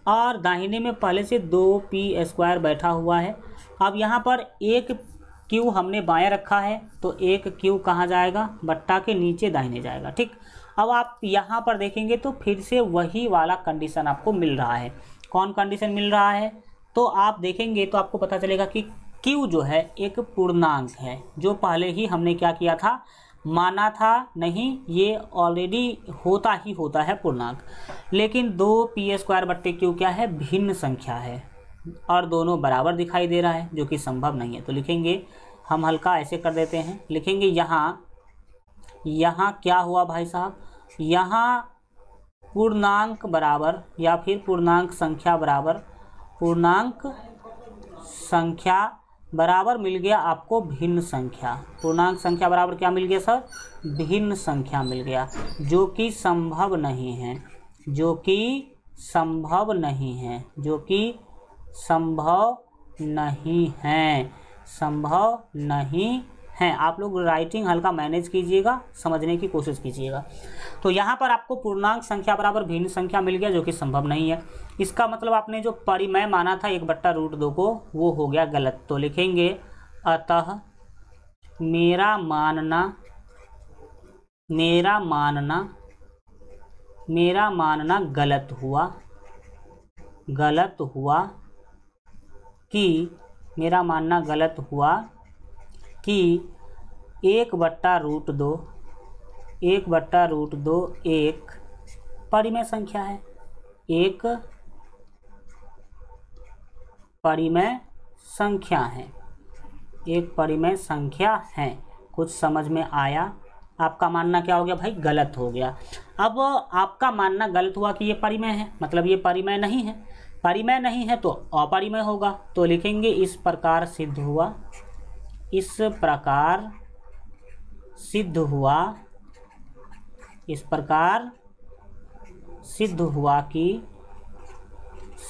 और दाहिने में पहले से दो पी स्क्वायर बैठा हुआ है अब यहाँ पर एक क्यू हमने बाएं रखा है तो एक क्यू कहाँ जाएगा बट्टा के नीचे दाहिने जाएगा ठीक अब आप यहाँ पर देखेंगे तो फिर से वही वाला कंडीशन आपको मिल रहा है कौन कंडीशन मिल रहा है तो आप देखेंगे तो आपको पता चलेगा कि क्यू जो है एक पूर्णांक है जो पहले ही हमने क्या किया था माना था नहीं ये ऑलरेडी होता ही होता है पूर्णांक लेकिन दो पी स्क्वायर बट्टे क्यू क्या है भिन्न संख्या है और दोनों बराबर दिखाई दे रहा है जो कि संभव नहीं है तो लिखेंगे हम हल्का ऐसे कर देते हैं लिखेंगे यहाँ यहाँ क्या हुआ भाई साहब यहाँ पूर्णांक बराबर या फिर पूर्णांक संख्या बराबर पूर्णांक संख्या बराबर मिल गया आपको भिन्न संख्या पूर्णांक संख्या बराबर क्या मिल गया सर भिन्न संख्या मिल गया जो कि संभव नहीं है जो कि संभव नहीं है जो कि संभव नहीं है संभव नहीं हैं आप लोग राइटिंग हल्का मैनेज कीजिएगा समझने की कोशिश कीजिएगा तो यहाँ पर आपको पूर्णांक संख्या बराबर भिन्न संख्या मिल गया जो कि संभव नहीं है इसका मतलब आपने जो परिमय माना था एक बट्टा रूट दो को वो हो गया गलत तो लिखेंगे अतः मेरा मानना मेरा मानना मेरा मानना गलत हुआ गलत हुआ कि मेरा मानना गलत हुआ कि एक बट्टा रूट दो एक बट्टा रूट दो एक परिमेय संख्या है एक परिमेय संख्या है एक परिमेय संख्या है कुछ समझ में आया आपका मानना क्या हो गया भाई गलत हो गया अब आपका मानना गलत हुआ कि ये परिमेय है मतलब ये परिमेय नहीं है परिमेय नहीं है तो अपरिमेय होगा तो लिखेंगे इस प्रकार सिद्ध हुआ इस प्रकार सिद्ध हुआ इस प्रकार सिद्ध हुआ कि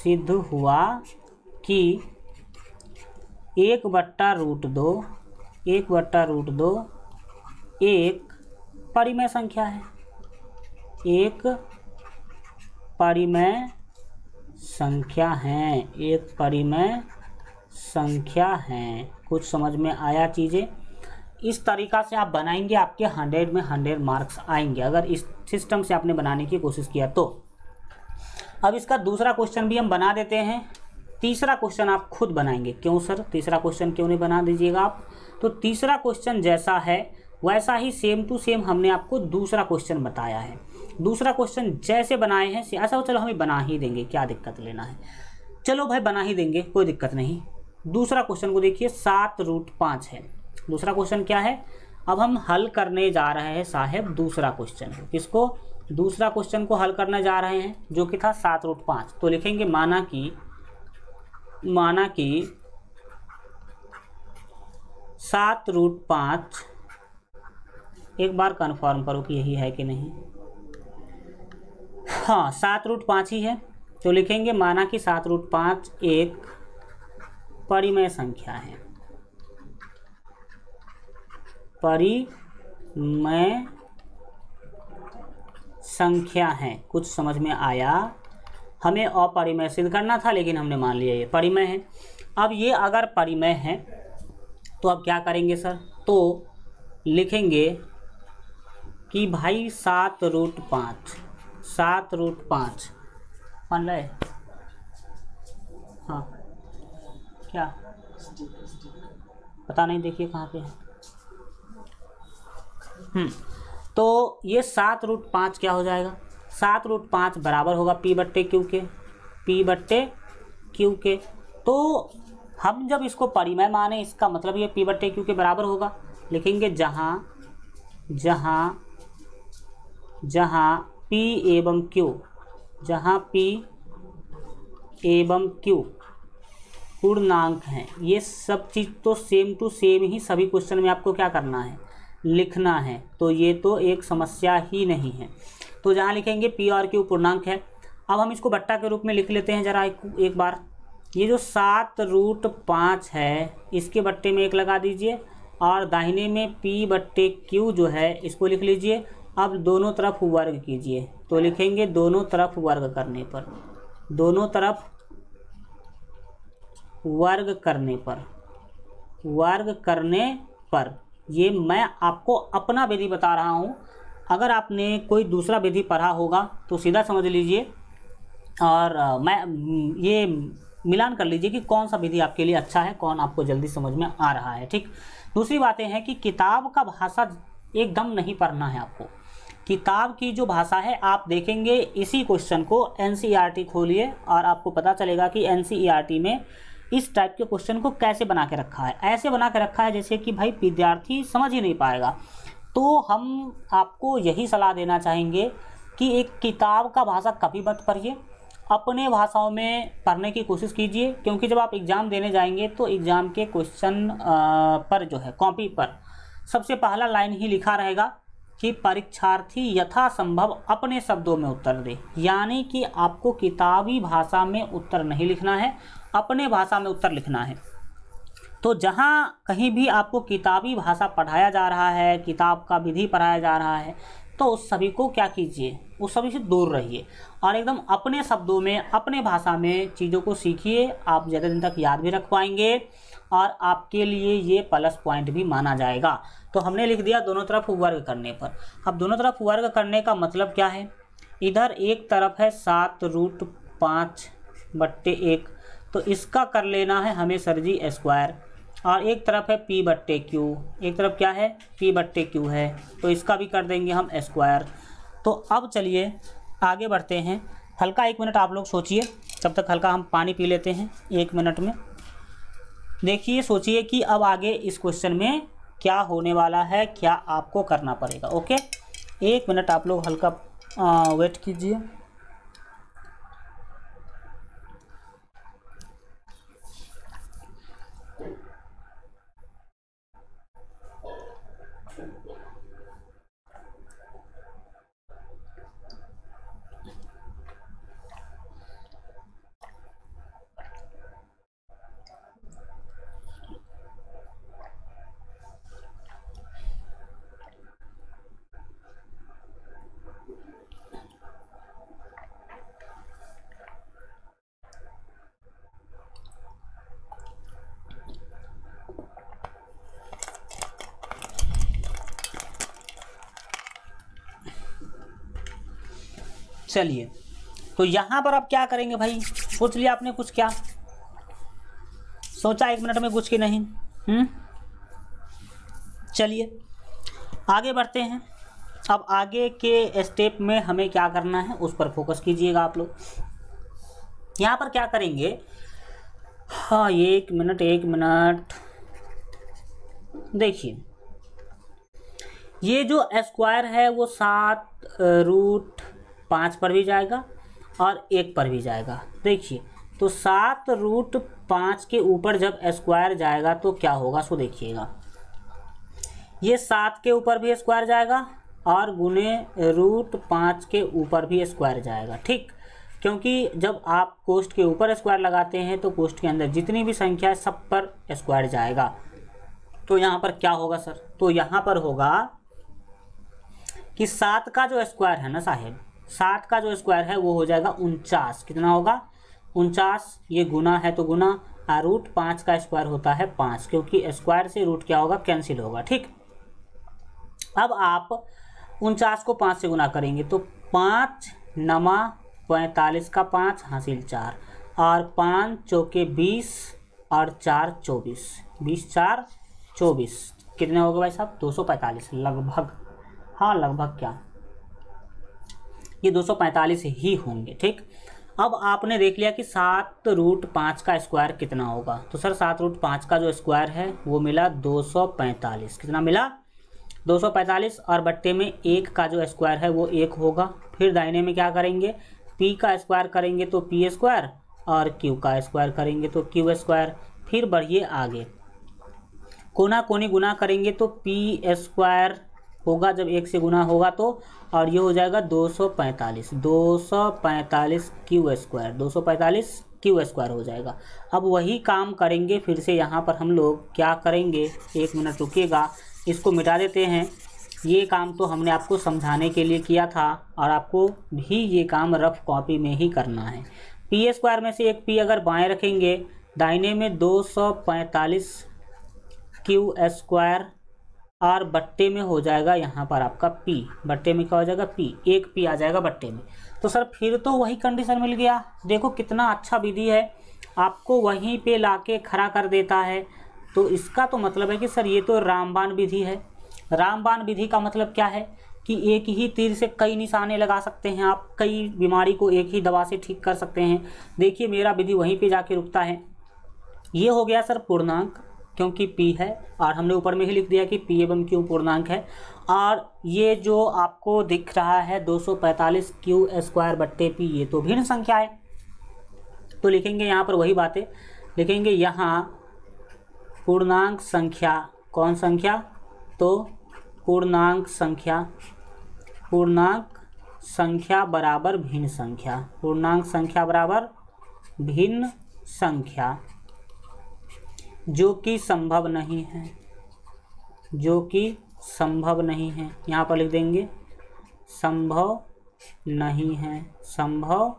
सिद्ध हुआ कि एक बट्टा रूट दो एक बट्टा रूट दो एक परिमेय संख्या है एक परिमेय संख्या है एक परिमेय संख्या है कुछ समझ में आया चीज़ें इस तरीका से आप बनाएंगे आपके हंड्रेड में हंड्रेड मार्क्स आएंगे अगर इस सिस्टम से आपने बनाने की कोशिश किया तो अब इसका दूसरा क्वेश्चन भी हम बना देते हैं तीसरा क्वेश्चन आप खुद बनाएंगे क्यों सर तीसरा क्वेश्चन क्यों नहीं बना दीजिएगा आप तो तीसरा क्वेश्चन जैसा है वैसा ही सेम टू सेम हमने आपको दूसरा क्वेश्चन बताया है दूसरा क्वेश्चन जैसे बनाए हैं ऐसा अच्छा, हो चलो हमें बना ही देंगे क्या दिक्कत लेना है चलो भाई बना ही देंगे कोई दिक्कत नहीं दूसरा क्वेश्चन को देखिए सात रूट पाँच है दूसरा क्वेश्चन क्या है अब हम हल करने जा रहे हैं साहेब दूसरा क्वेश्चन किसको दूसरा क्वेश्चन को हल करने जा रहे हैं जो कि था सात रूट पाँच तो लिखेंगे माना कि माना कि सात रूट पाँच एक बार कन्फर्म करो कि यही है कि नहीं हाँ सात रूट पाँच ही है तो लिखेंगे माना कि सात रूट पाँच एक परिमय संख्या है परिमय संख्या है कुछ समझ में आया हमें अपरिमय सिद्ध करना था लेकिन हमने मान लिया ये परिमय है अब ये अगर परिमय है तो अब क्या करेंगे सर तो लिखेंगे कि भाई सात रूट पाँच सात रूट पाँच मान लें हाँ क्या पता नहीं देखिए कहाँ पे है हम्म, तो ये सात रूट पाँच क्या हो जाएगा सात रूट पाँच बराबर होगा पी बट्टे क्यू के पी बट्टे क्यू के तो हम जब इसको परिमय माने इसका मतलब ये पी बट्टे क्यू के बराबर होगा लिखेंगे जहाँ जहाँ जहाँ पी एवं क्यू जहाँ पी एवं क्यू पूर्णांक हैं ये सब चीज़ तो सेम टू सेम ही सभी क्वेश्चन में आपको क्या करना है लिखना है तो ये तो एक समस्या ही नहीं है तो जहाँ लिखेंगे पी और क्यू पूर्णांक है अब हम इसको बट्टा के रूप में लिख लेते हैं ज़रा एक, एक बार ये जो सात रूट पाँच है इसके बट्टे में एक लगा दीजिए और दाहिने में पी बट्टे क्यू जो है इसको लिख लीजिए अब दोनों तरफ वर्ग कीजिए तो लिखेंगे दोनों तरफ वर्ग करने पर दोनों तरफ वर्ग करने पर वर्ग करने पर ये मैं आपको अपना विधि बता रहा हूँ अगर आपने कोई दूसरा विधि पढ़ा होगा तो सीधा समझ लीजिए और मैं ये मिलान कर लीजिए कि कौन सा विधि आपके लिए अच्छा है कौन आपको जल्दी समझ में आ रहा है ठीक दूसरी बातें हैं कि किताब का भाषा एकदम नहीं पढ़ना है आपको किताब की जो भाषा है आप देखेंगे इसी क्वेश्चन को एन खोलिए और आपको पता चलेगा कि एन में इस टाइप के क्वेश्चन को कैसे बना के रखा है ऐसे बना के रखा है जैसे कि भाई विद्यार्थी समझ ही नहीं पाएगा तो हम आपको यही सलाह देना चाहेंगे कि एक किताब का भाषा कभी मत पढ़िए अपने भाषाओं में पढ़ने की कोशिश कीजिए क्योंकि जब आप एग्ज़ाम देने जाएंगे तो एग्ज़ाम के क्वेश्चन पर जो है कॉपी पर सबसे पहला लाइन ही लिखा रहेगा कि परीक्षार्थी यथासंभव अपने शब्दों में उत्तर दे यानी कि आपको किताबी भाषा में उत्तर नहीं लिखना है अपने भाषा में उत्तर लिखना है तो जहाँ कहीं भी आपको किताबी भाषा पढ़ाया जा रहा है किताब का विधि पढ़ाया जा रहा है तो उस सभी को क्या कीजिए उस सभी से दूर रहिए और एकदम अपने शब्दों में अपने भाषा में चीज़ों को सीखिए आप ज़्यादा दिन तक याद भी रख पाएंगे और आपके लिए ये प्लस पॉइंट भी माना जाएगा तो हमने लिख दिया दोनों तरफ वर्ग करने पर अब दोनों तरफ वर्ग करने का मतलब क्या है इधर एक तरफ है सात रूट पाँच बट्टे एक तो इसका कर लेना है हमें सर जी स्क्वायर और एक तरफ है पी बट्टे क्यू एक तरफ क्या है पी बट्टे क्यू है तो इसका भी कर देंगे हम स्क्वायर तो अब चलिए आगे बढ़ते हैं हल्का एक मिनट आप लोग सोचिए तब तक हल्का हम पानी पी लेते हैं एक मिनट में देखिए सोचिए कि अब आगे इस क्वेश्चन में क्या होने वाला है क्या आपको करना पड़ेगा ओके एक मिनट आप लोग हल्का वेट कीजिए चलिए तो यहाँ पर आप क्या करेंगे भाई सोच लिया आपने कुछ क्या सोचा एक मिनट में कुछ की नहीं हम्म? चलिए आगे बढ़ते हैं अब आगे के स्टेप में हमें क्या करना है उस पर फोकस कीजिएगा आप लोग यहाँ पर क्या करेंगे हाँ एक मिनट एक मिनट देखिए ये जो स्क्वायर है वो सात रूट पाँच पर भी जाएगा और एक पर भी जाएगा देखिए तो सात रूट पाँच के ऊपर जब स्क्वायर जाएगा तो क्या होगा सो देखिएगा ये सात के ऊपर भी स्क्वायर जाएगा और गुने रूट पाँच के ऊपर भी स्क्वायर जाएगा ठीक क्योंकि जब आप कोष्ट के ऊपर स्क्वायर लगाते हैं तो कोष्ट के अंदर जितनी भी संख्या है सब पर स्क्वायर जाएगा तो यहाँ पर क्या होगा सर तो यहाँ पर होगा कि सात का जो स्क्वायर है ना साहेब सात का जो स्क्वायर है वो हो जाएगा उनचास कितना होगा उनचास ये गुना है तो गुना और रूट पाँच का स्क्वायर होता है पाँच क्योंकि स्क्वायर से रूट क्या होगा कैंसिल होगा ठीक अब आप उनचास को पाँच से गुना करेंगे तो पाँच नमा पैंतालीस का पाँच हासिल चार और पाँच चौके बीस और चार चौबीस बीस चार चौबीस कितने हो गए भाई साहब दो सौ पैंतालीस लगभग हाँ लगभग क्या ये 245 ही होंगे ठीक अब आपने देख लिया कि सात रूट पाँच का स्क्वायर कितना होगा तो सर सात रूट पाँच का जो स्क्वायर है वो मिला 245 कितना मिला 245 और बट्टे में एक का जो स्क्वायर है वो एक होगा फिर दाहिने में क्या करेंगे पी का स्क्वायर करेंगे तो पी स्क्वायर और क्यू का स्क्वायर करेंगे तो क्यू स्क्वायर फिर बढ़िए आगे कोना कोनी गुना करेंगे तो पी स्क्वायर होगा जब एक से गुना होगा तो और ये हो जाएगा 245 245 क्यू स्क्वायर 245 क्यू स्क्वायर हो जाएगा अब वही काम करेंगे फिर से यहाँ पर हम लोग क्या करेंगे एक मिनट रुकिएगा इसको मिटा देते हैं ये काम तो हमने आपको समझाने के लिए किया था और आपको भी ये काम रफ कॉपी में ही करना है पी स्क्वायर में से एक पी अगर बाएँ रखेंगे दाहिने में 245 क्यू स्क्वायर आर बट्टे में हो जाएगा यहाँ पर आपका पी बट्टे में क्या हो जाएगा पी एक पी आ जाएगा बट्टे में तो सर फिर तो वही कंडीशन मिल गया देखो कितना अच्छा विधि है आपको वहीं पे लाके खड़ा कर देता है तो इसका तो मतलब है कि सर ये तो रामबान विधि है रामबान विधि का मतलब क्या है कि एक ही तीर से कई निशाने लगा सकते हैं आप कई बीमारी को एक ही दवा से ठीक कर सकते हैं देखिए मेरा विधि वहीं पे जाके रुकता है ये हो गया सर पूर्णांक क्योंकि पी है और हमने ऊपर में ही लिख दिया कि पी एवं Q पूर्णांक है और ये जो आपको दिख रहा है 245 क्यू स्क्वायर बट्टे पी ये तो भिन्न संख्या है तो लिखेंगे यहाँ पर वही बातें लिखेंगे यहाँ पूर्णांक संख्या कौन संख्या तो पूर्णांक संख्या पूर्णांक संख्या बराबर भिन्न संख्या पूर्णांक संख्या बराबर भिन्न संख्या जो कि संभव नहीं है जो कि संभव नहीं है यहाँ पर लिख देंगे संभव नहीं है संभव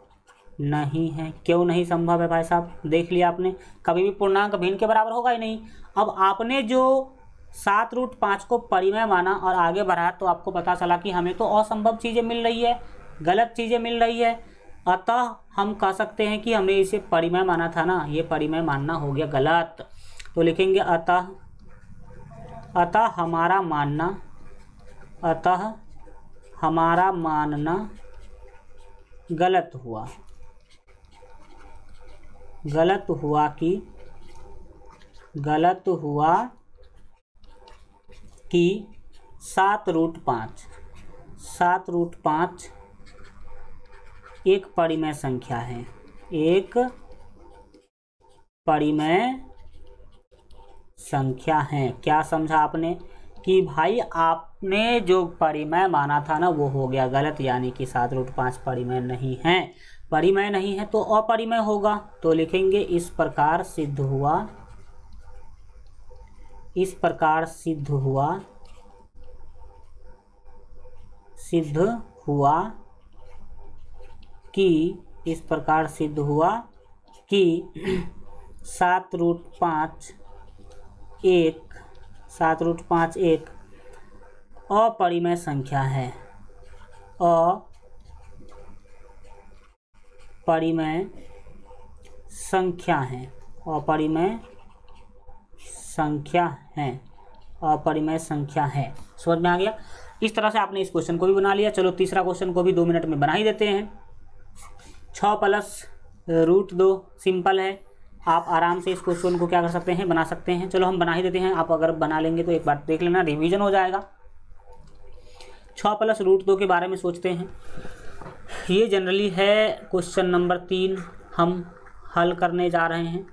नहीं है क्यों नहीं संभव है भाई साहब देख लिया आपने कभी भी पूर्णांक भिन्न के बराबर होगा ही नहीं अब आपने जो सात रूट पाँच को परिमय माना और आगे बढ़ा तो आपको पता चला कि हमें तो असंभव चीज़ें मिल रही है गलत चीज़ें मिल रही है अतः हम कह सकते हैं कि हमने इसे परिमय माना था ना ये परिमय मानना हो गया गलत तो लिखेंगे अतः अतः हमारा मानना अतः हमारा मानना गलत हुआ गलत हुआ कि गलत हुआ कि सात रूट पाँच सात रूट पाँच एक परिमेय संख्या है एक परिमेय संख्या हैं क्या समझा आपने कि भाई आपने जो परिमय माना था ना वो हो गया गलत यानी कि सात रूट पाँच परिमय नहीं है परिमय नहीं है तो अपरिमय होगा तो लिखेंगे इस प्रकार सिद्ध हुआ इस प्रकार सिद्ध हुआ सिद्ध हुआ कि इस प्रकार सिद्ध हुआ कि सात रूट पाँच एक सात रूट पाँच एक अपरिमय संख्या है अ परिमय संख्या है अपरिमय संख्या है अपरिमय संख्या है समझ में आ गया इस तरह से आपने इस क्वेश्चन को भी बना लिया चलो तीसरा क्वेश्चन को भी दो मिनट में बना ही देते हैं छ प्लस रूट दो सिंपल है आप आराम से इस क्वेश्चन को क्या कर सकते हैं बना सकते हैं चलो हम बना ही देते हैं आप अगर बना लेंगे तो एक बार देख लेना रिवीजन हो जाएगा छ प्लस रूट दो के बारे में सोचते हैं ये जनरली है क्वेश्चन नंबर तीन हम हल करने जा रहे हैं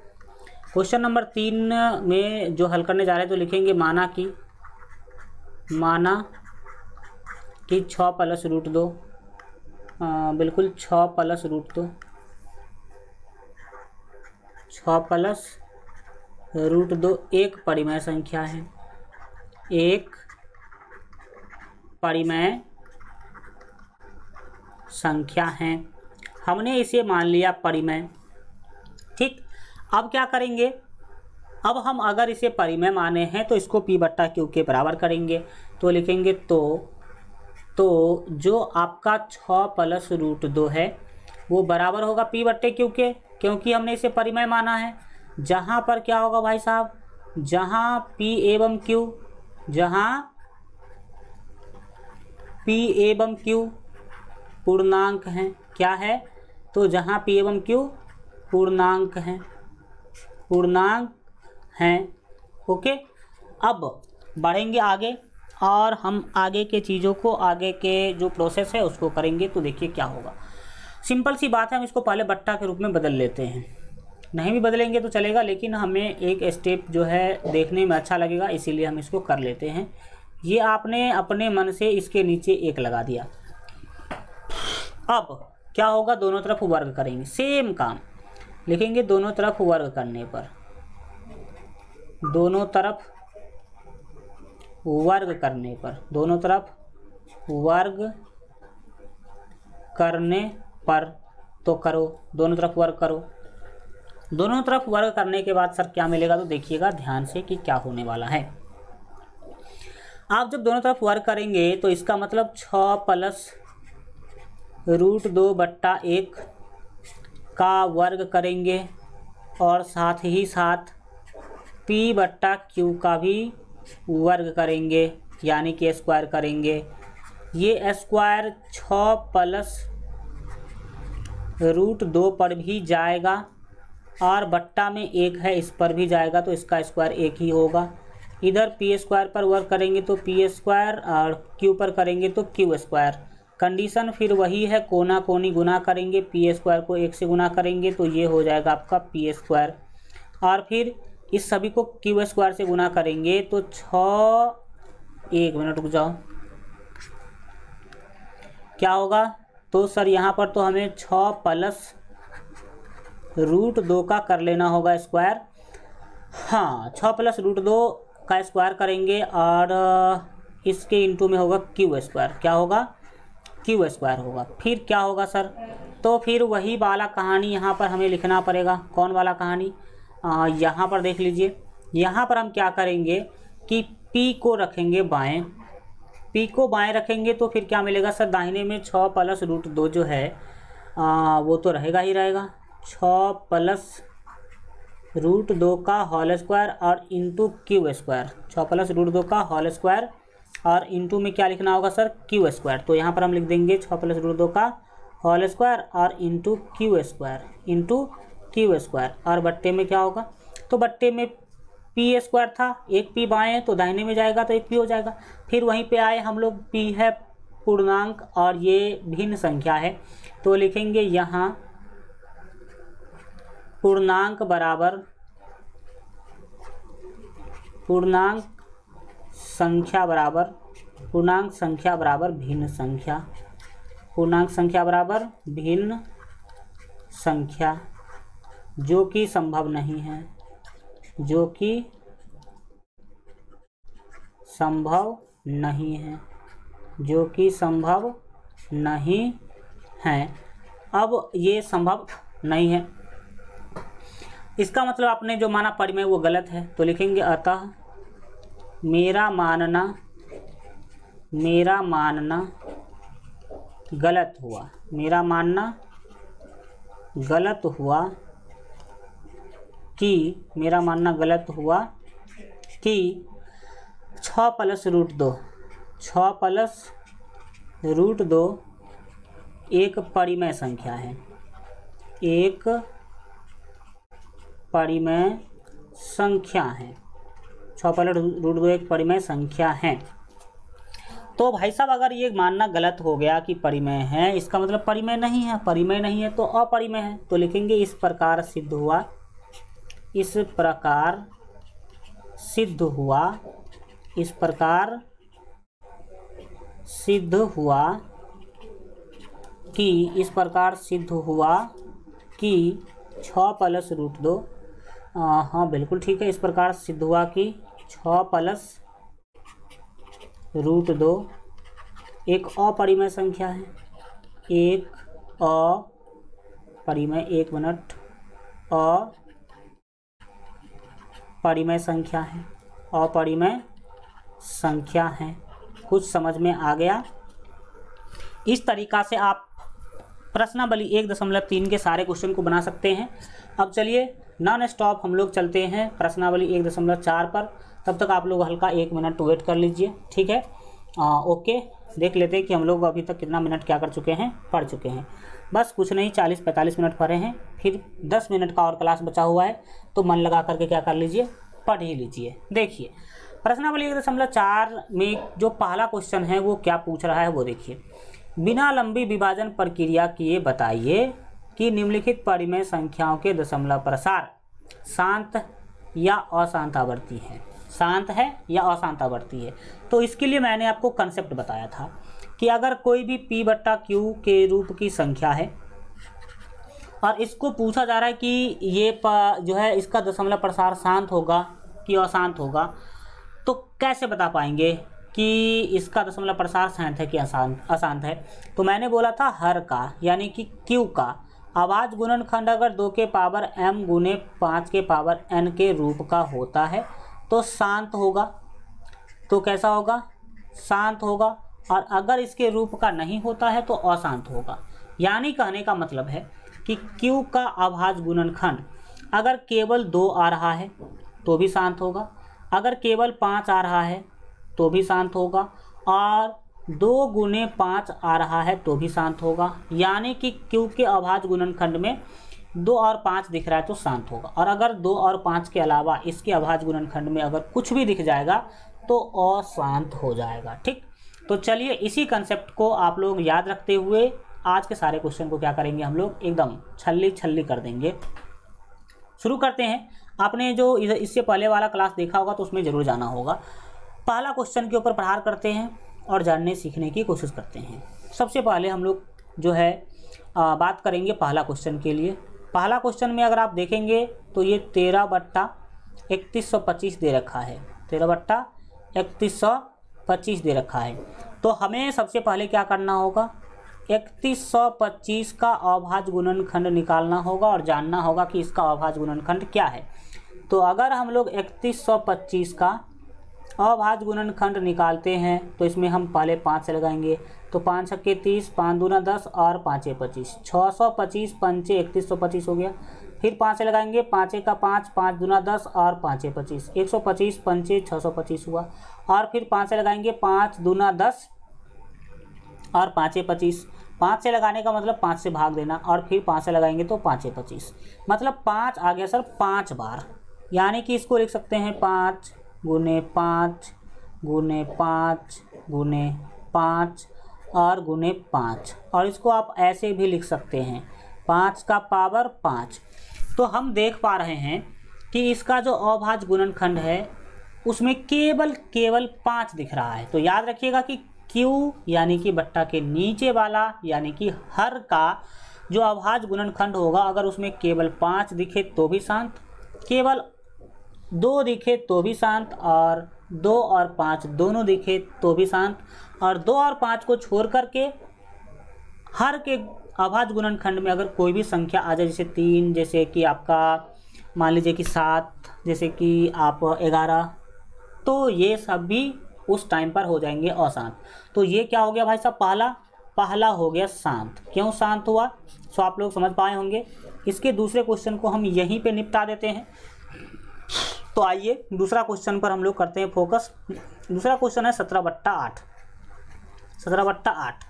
क्वेश्चन नंबर तीन में जो हल करने जा रहे हैं तो लिखेंगे माना कि माना कि छः प्लस रूट दो आ, हाँ, बिल्कुल छ प्लस रूट दो छ प्लस रूट दो एक परिमय संख्या है एक परिमय संख्या है हमने इसे मान लिया परिमय ठीक अब क्या करेंगे अब हम अगर इसे परिमय माने हैं तो इसको पी बट्टा क्यू के बराबर करेंगे तो लिखेंगे तो तो जो आपका छ प्लस रूट दो है वो बराबर होगा पी बट्टे क्यू के क्योंकि हमने इसे परिमय माना है जहाँ पर क्या होगा भाई साहब जहाँ पी एवं क्यू जहाँ पी एवं क्यू पूर्णांक हैं क्या है तो जहाँ पी एवं क्यू पूर्णांक हैं पूर्णांक हैं ओके अब बढ़ेंगे आगे और हम आगे के चीज़ों को आगे के जो प्रोसेस है उसको करेंगे तो देखिए क्या होगा सिंपल सी बात है हम इसको पहले बट्टा के रूप में बदल लेते हैं नहीं भी बदलेंगे तो चलेगा लेकिन हमें एक स्टेप जो है देखने में अच्छा लगेगा इसीलिए हम इसको कर लेते हैं ये आपने अपने मन से इसके नीचे एक लगा दिया अब क्या होगा दोनों तरफ वर्ग करेंगे सेम काम लिखेंगे दोनों तरफ वर्ग करने पर दोनों तरफ वर्ग करने पर दोनों तरफ वर्ग करने पर तो करो दोनों तरफ वर्क करो दोनों तरफ वर्क करने के बाद सर क्या मिलेगा तो देखिएगा ध्यान से कि क्या होने वाला है आप जब दोनों तरफ वर्क करेंगे तो इसका मतलब छ प्लस रूट दो बट्टा एक का वर्ग करेंगे और साथ ही साथ पी बट्टा क्यू का भी वर्ग करेंगे यानी कि स्क्वायर करेंगे ये स्क्वायर छ प्लस रूट दो पर भी जाएगा आर बट्टा में एक है इस पर भी जाएगा तो इसका स्क्वायर एक ही होगा इधर पी स्क्वायर पर वर्क करेंगे तो पी स्क्वायर और क्यू पर करेंगे तो क्यू स्क्वायर कंडीशन फिर वही है कोना कोनी गुना करेंगे पी स्क्वायर को एक से गुना करेंगे तो ये हो जाएगा आपका पी स्क्वायर और फिर इस सभी को क्यू स्क्वायर से गुना करेंगे तो छ एक मिनट रुक जाओ क्या होगा तो सर यहाँ पर तो हमें छ प्लस रूट दो का कर लेना होगा स्क्वायर हाँ छ प्लस रूट दो का स्क्वायर करेंगे और इसके इंटू में होगा क्यू स्क्वायर क्या होगा क्यू स्क्वायर होगा फिर क्या होगा सर तो फिर वही वाला कहानी यहाँ पर हमें लिखना पड़ेगा कौन वाला कहानी यहाँ पर देख लीजिए यहाँ पर हम क्या करेंगे कि पी को रखेंगे बाएँ पी को बाएँ रखेंगे तो फिर क्या मिलेगा सर दाहिने में छः प्लस रूट दो जो है आ, वो तो रहेगा ही रहेगा छः प्लस रूट दो का होल स्क्वायर और इंटू क्यू स्क्वायर छः प्लस रूट दो का होल स्क्वायर और इंटू में क्या लिखना होगा सर क्यू स्क्वायर तो यहाँ पर हम लिख देंगे छः प्लस रूट दो का होल स्क्वायर और into Q square into Q square और बट्टे में क्या होगा तो बट्टे में पी स्क्वायर था एक पी बाएँ तो दाहिने में जाएगा तो एक पी हो जाएगा फिर वहीं पे आए हम लोग पी है पूर्णांक और ये भिन्न संख्या है तो लिखेंगे यहाँ पूर्णांक बराबर पूर्णांक संख्या बराबर पूर्णांक संख्या बराबर भिन्न संख्या पूर्णांक संख्या बराबर भिन्न संख्या जो कि संभव नहीं है जो कि संभव नहीं है जो कि संभव नहीं है अब ये संभव नहीं है इसका मतलब आपने जो माना परिमेय वो गलत है तो लिखेंगे अतः मेरा मानना मेरा मानना गलत हुआ मेरा मानना गलत हुआ कि मेरा मानना गलत हुआ कि छ प्लस रूट दो छ प्लस रूट दो एक परिमय संख्या है एक परिमय संख्या है छ प्लस रूट दो एक परिमय संख्या है तो भाई साहब अगर ये मानना गलत हो गया कि परिमेय है इसका मतलब परिमेय नहीं है परिमेय नहीं है तो अपरिमेय है तो लिखेंगे इस प्रकार सिद्ध हुआ इस प्रकार सिद्ध हुआ इस प्रकार सिद्ध हुआ कि इस प्रकार सिद्ध हुआ कि छ प्लस रूट दो हाँ बिल्कुल ठीक है इस प्रकार सिद्ध हुआ कि छ प्लस रूट दो एक अपरिमय संख्या है एक परिमय एक मिनट अ परिमय संख्या है अपरिमय संख्या है कुछ समझ में आ गया इस तरीका से आप प्रश्नावली एक दशमलव तीन के सारे क्वेश्चन को बना सकते हैं अब चलिए नॉन स्टॉप हम लोग चलते हैं प्रश्नावली एक दशमलव चार पर तब तक आप लोग हल्का एक मिनट वेट कर लीजिए ठीक है आ, ओके देख लेते हैं कि हम लोग अभी तक कितना मिनट क्या कर चुके हैं पढ़ चुके हैं बस कुछ नहीं चालीस पैंतालीस मिनट पढ़े हैं फिर दस मिनट का और क्लास बचा हुआ है तो मन लगा करके क्या कर लीजिए पढ़ ही लीजिए देखिए प्रश्नावली एक दशमलव चार में जो पहला क्वेश्चन है वो क्या पूछ रहा है वो देखिए बिना लंबी विभाजन प्रक्रिया किए बताइए कि निम्नलिखित परिमेय संख्याओं के दशमलव प्रसार शांत या अशांत आवर्ती है शांत है या अशांत आवर्ती है तो इसके लिए मैंने आपको कंसेप्ट बताया था कि अगर कोई भी पी बट्टा क्यू के रूप की संख्या है और इसको पूछा जा रहा है कि ये जो है इसका दशमलव प्रसार शांत होगा कि अशांत होगा तो कैसे बता पाएंगे कि इसका दशमलव प्रसार शांत है कि अशांत अशांत है तो मैंने बोला था हर का यानी कि क्यू का आवाज़ गुणन खंड अगर दो के पावर एम गुने पाँच के पावर एन के रूप का होता है तो शांत होगा तो कैसा होगा शांत होगा और अगर इसके रूप का नहीं होता है तो अशांत होगा यानी कहने का मतलब है कि क्यू का आभाज गुणनखंड अगर केवल दो आ रहा है तो भी शांत होगा अगर केवल पाँच आ रहा है तो भी शांत होगा और दो गुने पाँच आ रहा है तो भी शांत होगा यानी कि क्यू के आभाज गुणनखंड में दो और पाँच दिख रहा है तो शांत होगा और अगर दो और पाँच के अलावा इसके अभाज गुणनखंड में अगर कुछ भी दिख जाएगा तो अशांत हो जाएगा ठीक तो चलिए इसी कंसेप्ट को आप लोग याद रखते हुए आज के सारे क्वेश्चन को क्या करेंगे हम लोग एकदम छल्ली छल्ली कर देंगे शुरू करते हैं आपने जो इससे पहले वाला क्लास देखा होगा तो उसमें ज़रूर जाना होगा पहला क्वेश्चन के ऊपर प्रहार करते हैं और जानने सीखने की कोशिश करते हैं सबसे पहले हम लोग जो है आ, बात करेंगे पहला क्वेश्चन के लिए पहला क्वेश्चन में अगर आप देखेंगे तो ये तेरह बट्टा इकतीस सौ पच्चीस दे रखा है तेरह बट्टा इकतीस सौ पच्चीस दे रखा है तो हमें सबसे पहले क्या करना होगा इकतीस सौ पच्चीस का अभाज गुणनखंड निकालना होगा और जानना होगा कि इसका अभाज गुणनखंड क्या है तो अगर हम लोग इकतीस सौ पच्चीस का अभाज गुणनखंड निकालते हैं तो इसमें हम पहले पाँच से लगाएंगे तो पाँच छक्के तीस पाँच दूना दस और पाँचे पच्चीस छः सौ पच्चीस पंचे इकतीस सौ पच्चीस हो गया फिर पाँच लगाएंगे पाँचे का पाँच पाँच दूना दस और पाँचे पच्चीस एक सौ पच्चीस पंचे छः सौ पच्चीस हुआ और फिर पाँच से लगाएंगे पाँच दूना दस और पाँचे पच्चीस पाँच से लगाने का मतलब पाँच से भाग देना और फिर पाँच से लगाएंगे तो पाँचे पच्चीस मतलब पाँच आ गया सर पाँच बार यानी कि इसको लिख सकते हैं पाँच गुने पाँच गुने पाँच गुने पाँच और गुने पाँच और इसको आप ऐसे भी लिख सकते हैं पाँच का पावर पाँच तो हम देख पा रहे हैं कि इसका जो अभाज गुणनखंड है उसमें केवल केवल पाँच दिख रहा है तो याद रखिएगा कि क्यू यानी कि बट्टा के नीचे वाला यानी कि हर का जो अभाज गुणनखंड होगा अगर उसमें केवल पाँच दिखे तो भी शांत केवल दो दिखे तो भी शांत और दो और पाँच दोनों दिखे तो भी शांत और दो और पाँच को छोड़ करके हर के अभाज्य गुणनखंड में अगर कोई भी संख्या आ जाए जैसे तीन जैसे कि आपका मान लीजिए कि सात जैसे कि आप ग्यारह तो ये सब भी उस टाइम पर हो जाएंगे अशांत तो ये क्या हो गया भाई साहब पहला पहला हो गया शांत क्यों शांत हुआ सो आप लोग समझ पाए होंगे इसके दूसरे क्वेश्चन को हम यहीं पे निपटा देते हैं तो आइए दूसरा क्वेश्चन पर हम लोग करते हैं फोकस दूसरा क्वेश्चन है सत्रह बट्टा आठ सत्रह बट्टा आठ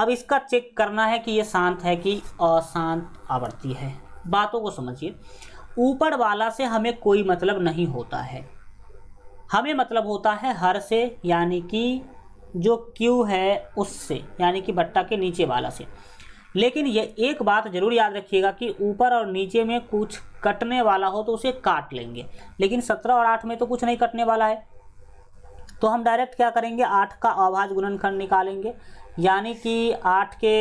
अब इसका चेक करना है कि ये शांत है कि अशांत आवर्ती है बातों को समझिए ऊपर वाला से हमें कोई मतलब नहीं होता है हमें मतलब होता है हर से यानी कि जो क्यू है उससे यानी कि बट्टा के नीचे वाला से लेकिन ये एक बात जरूर याद रखिएगा कि ऊपर और नीचे में कुछ कटने वाला हो तो उसे काट लेंगे लेकिन सत्रह और आठ में तो कुछ नहीं कटने वाला है तो हम डायरेक्ट क्या करेंगे आठ का अभाज गुणनखंड निकालेंगे यानी कि आठ के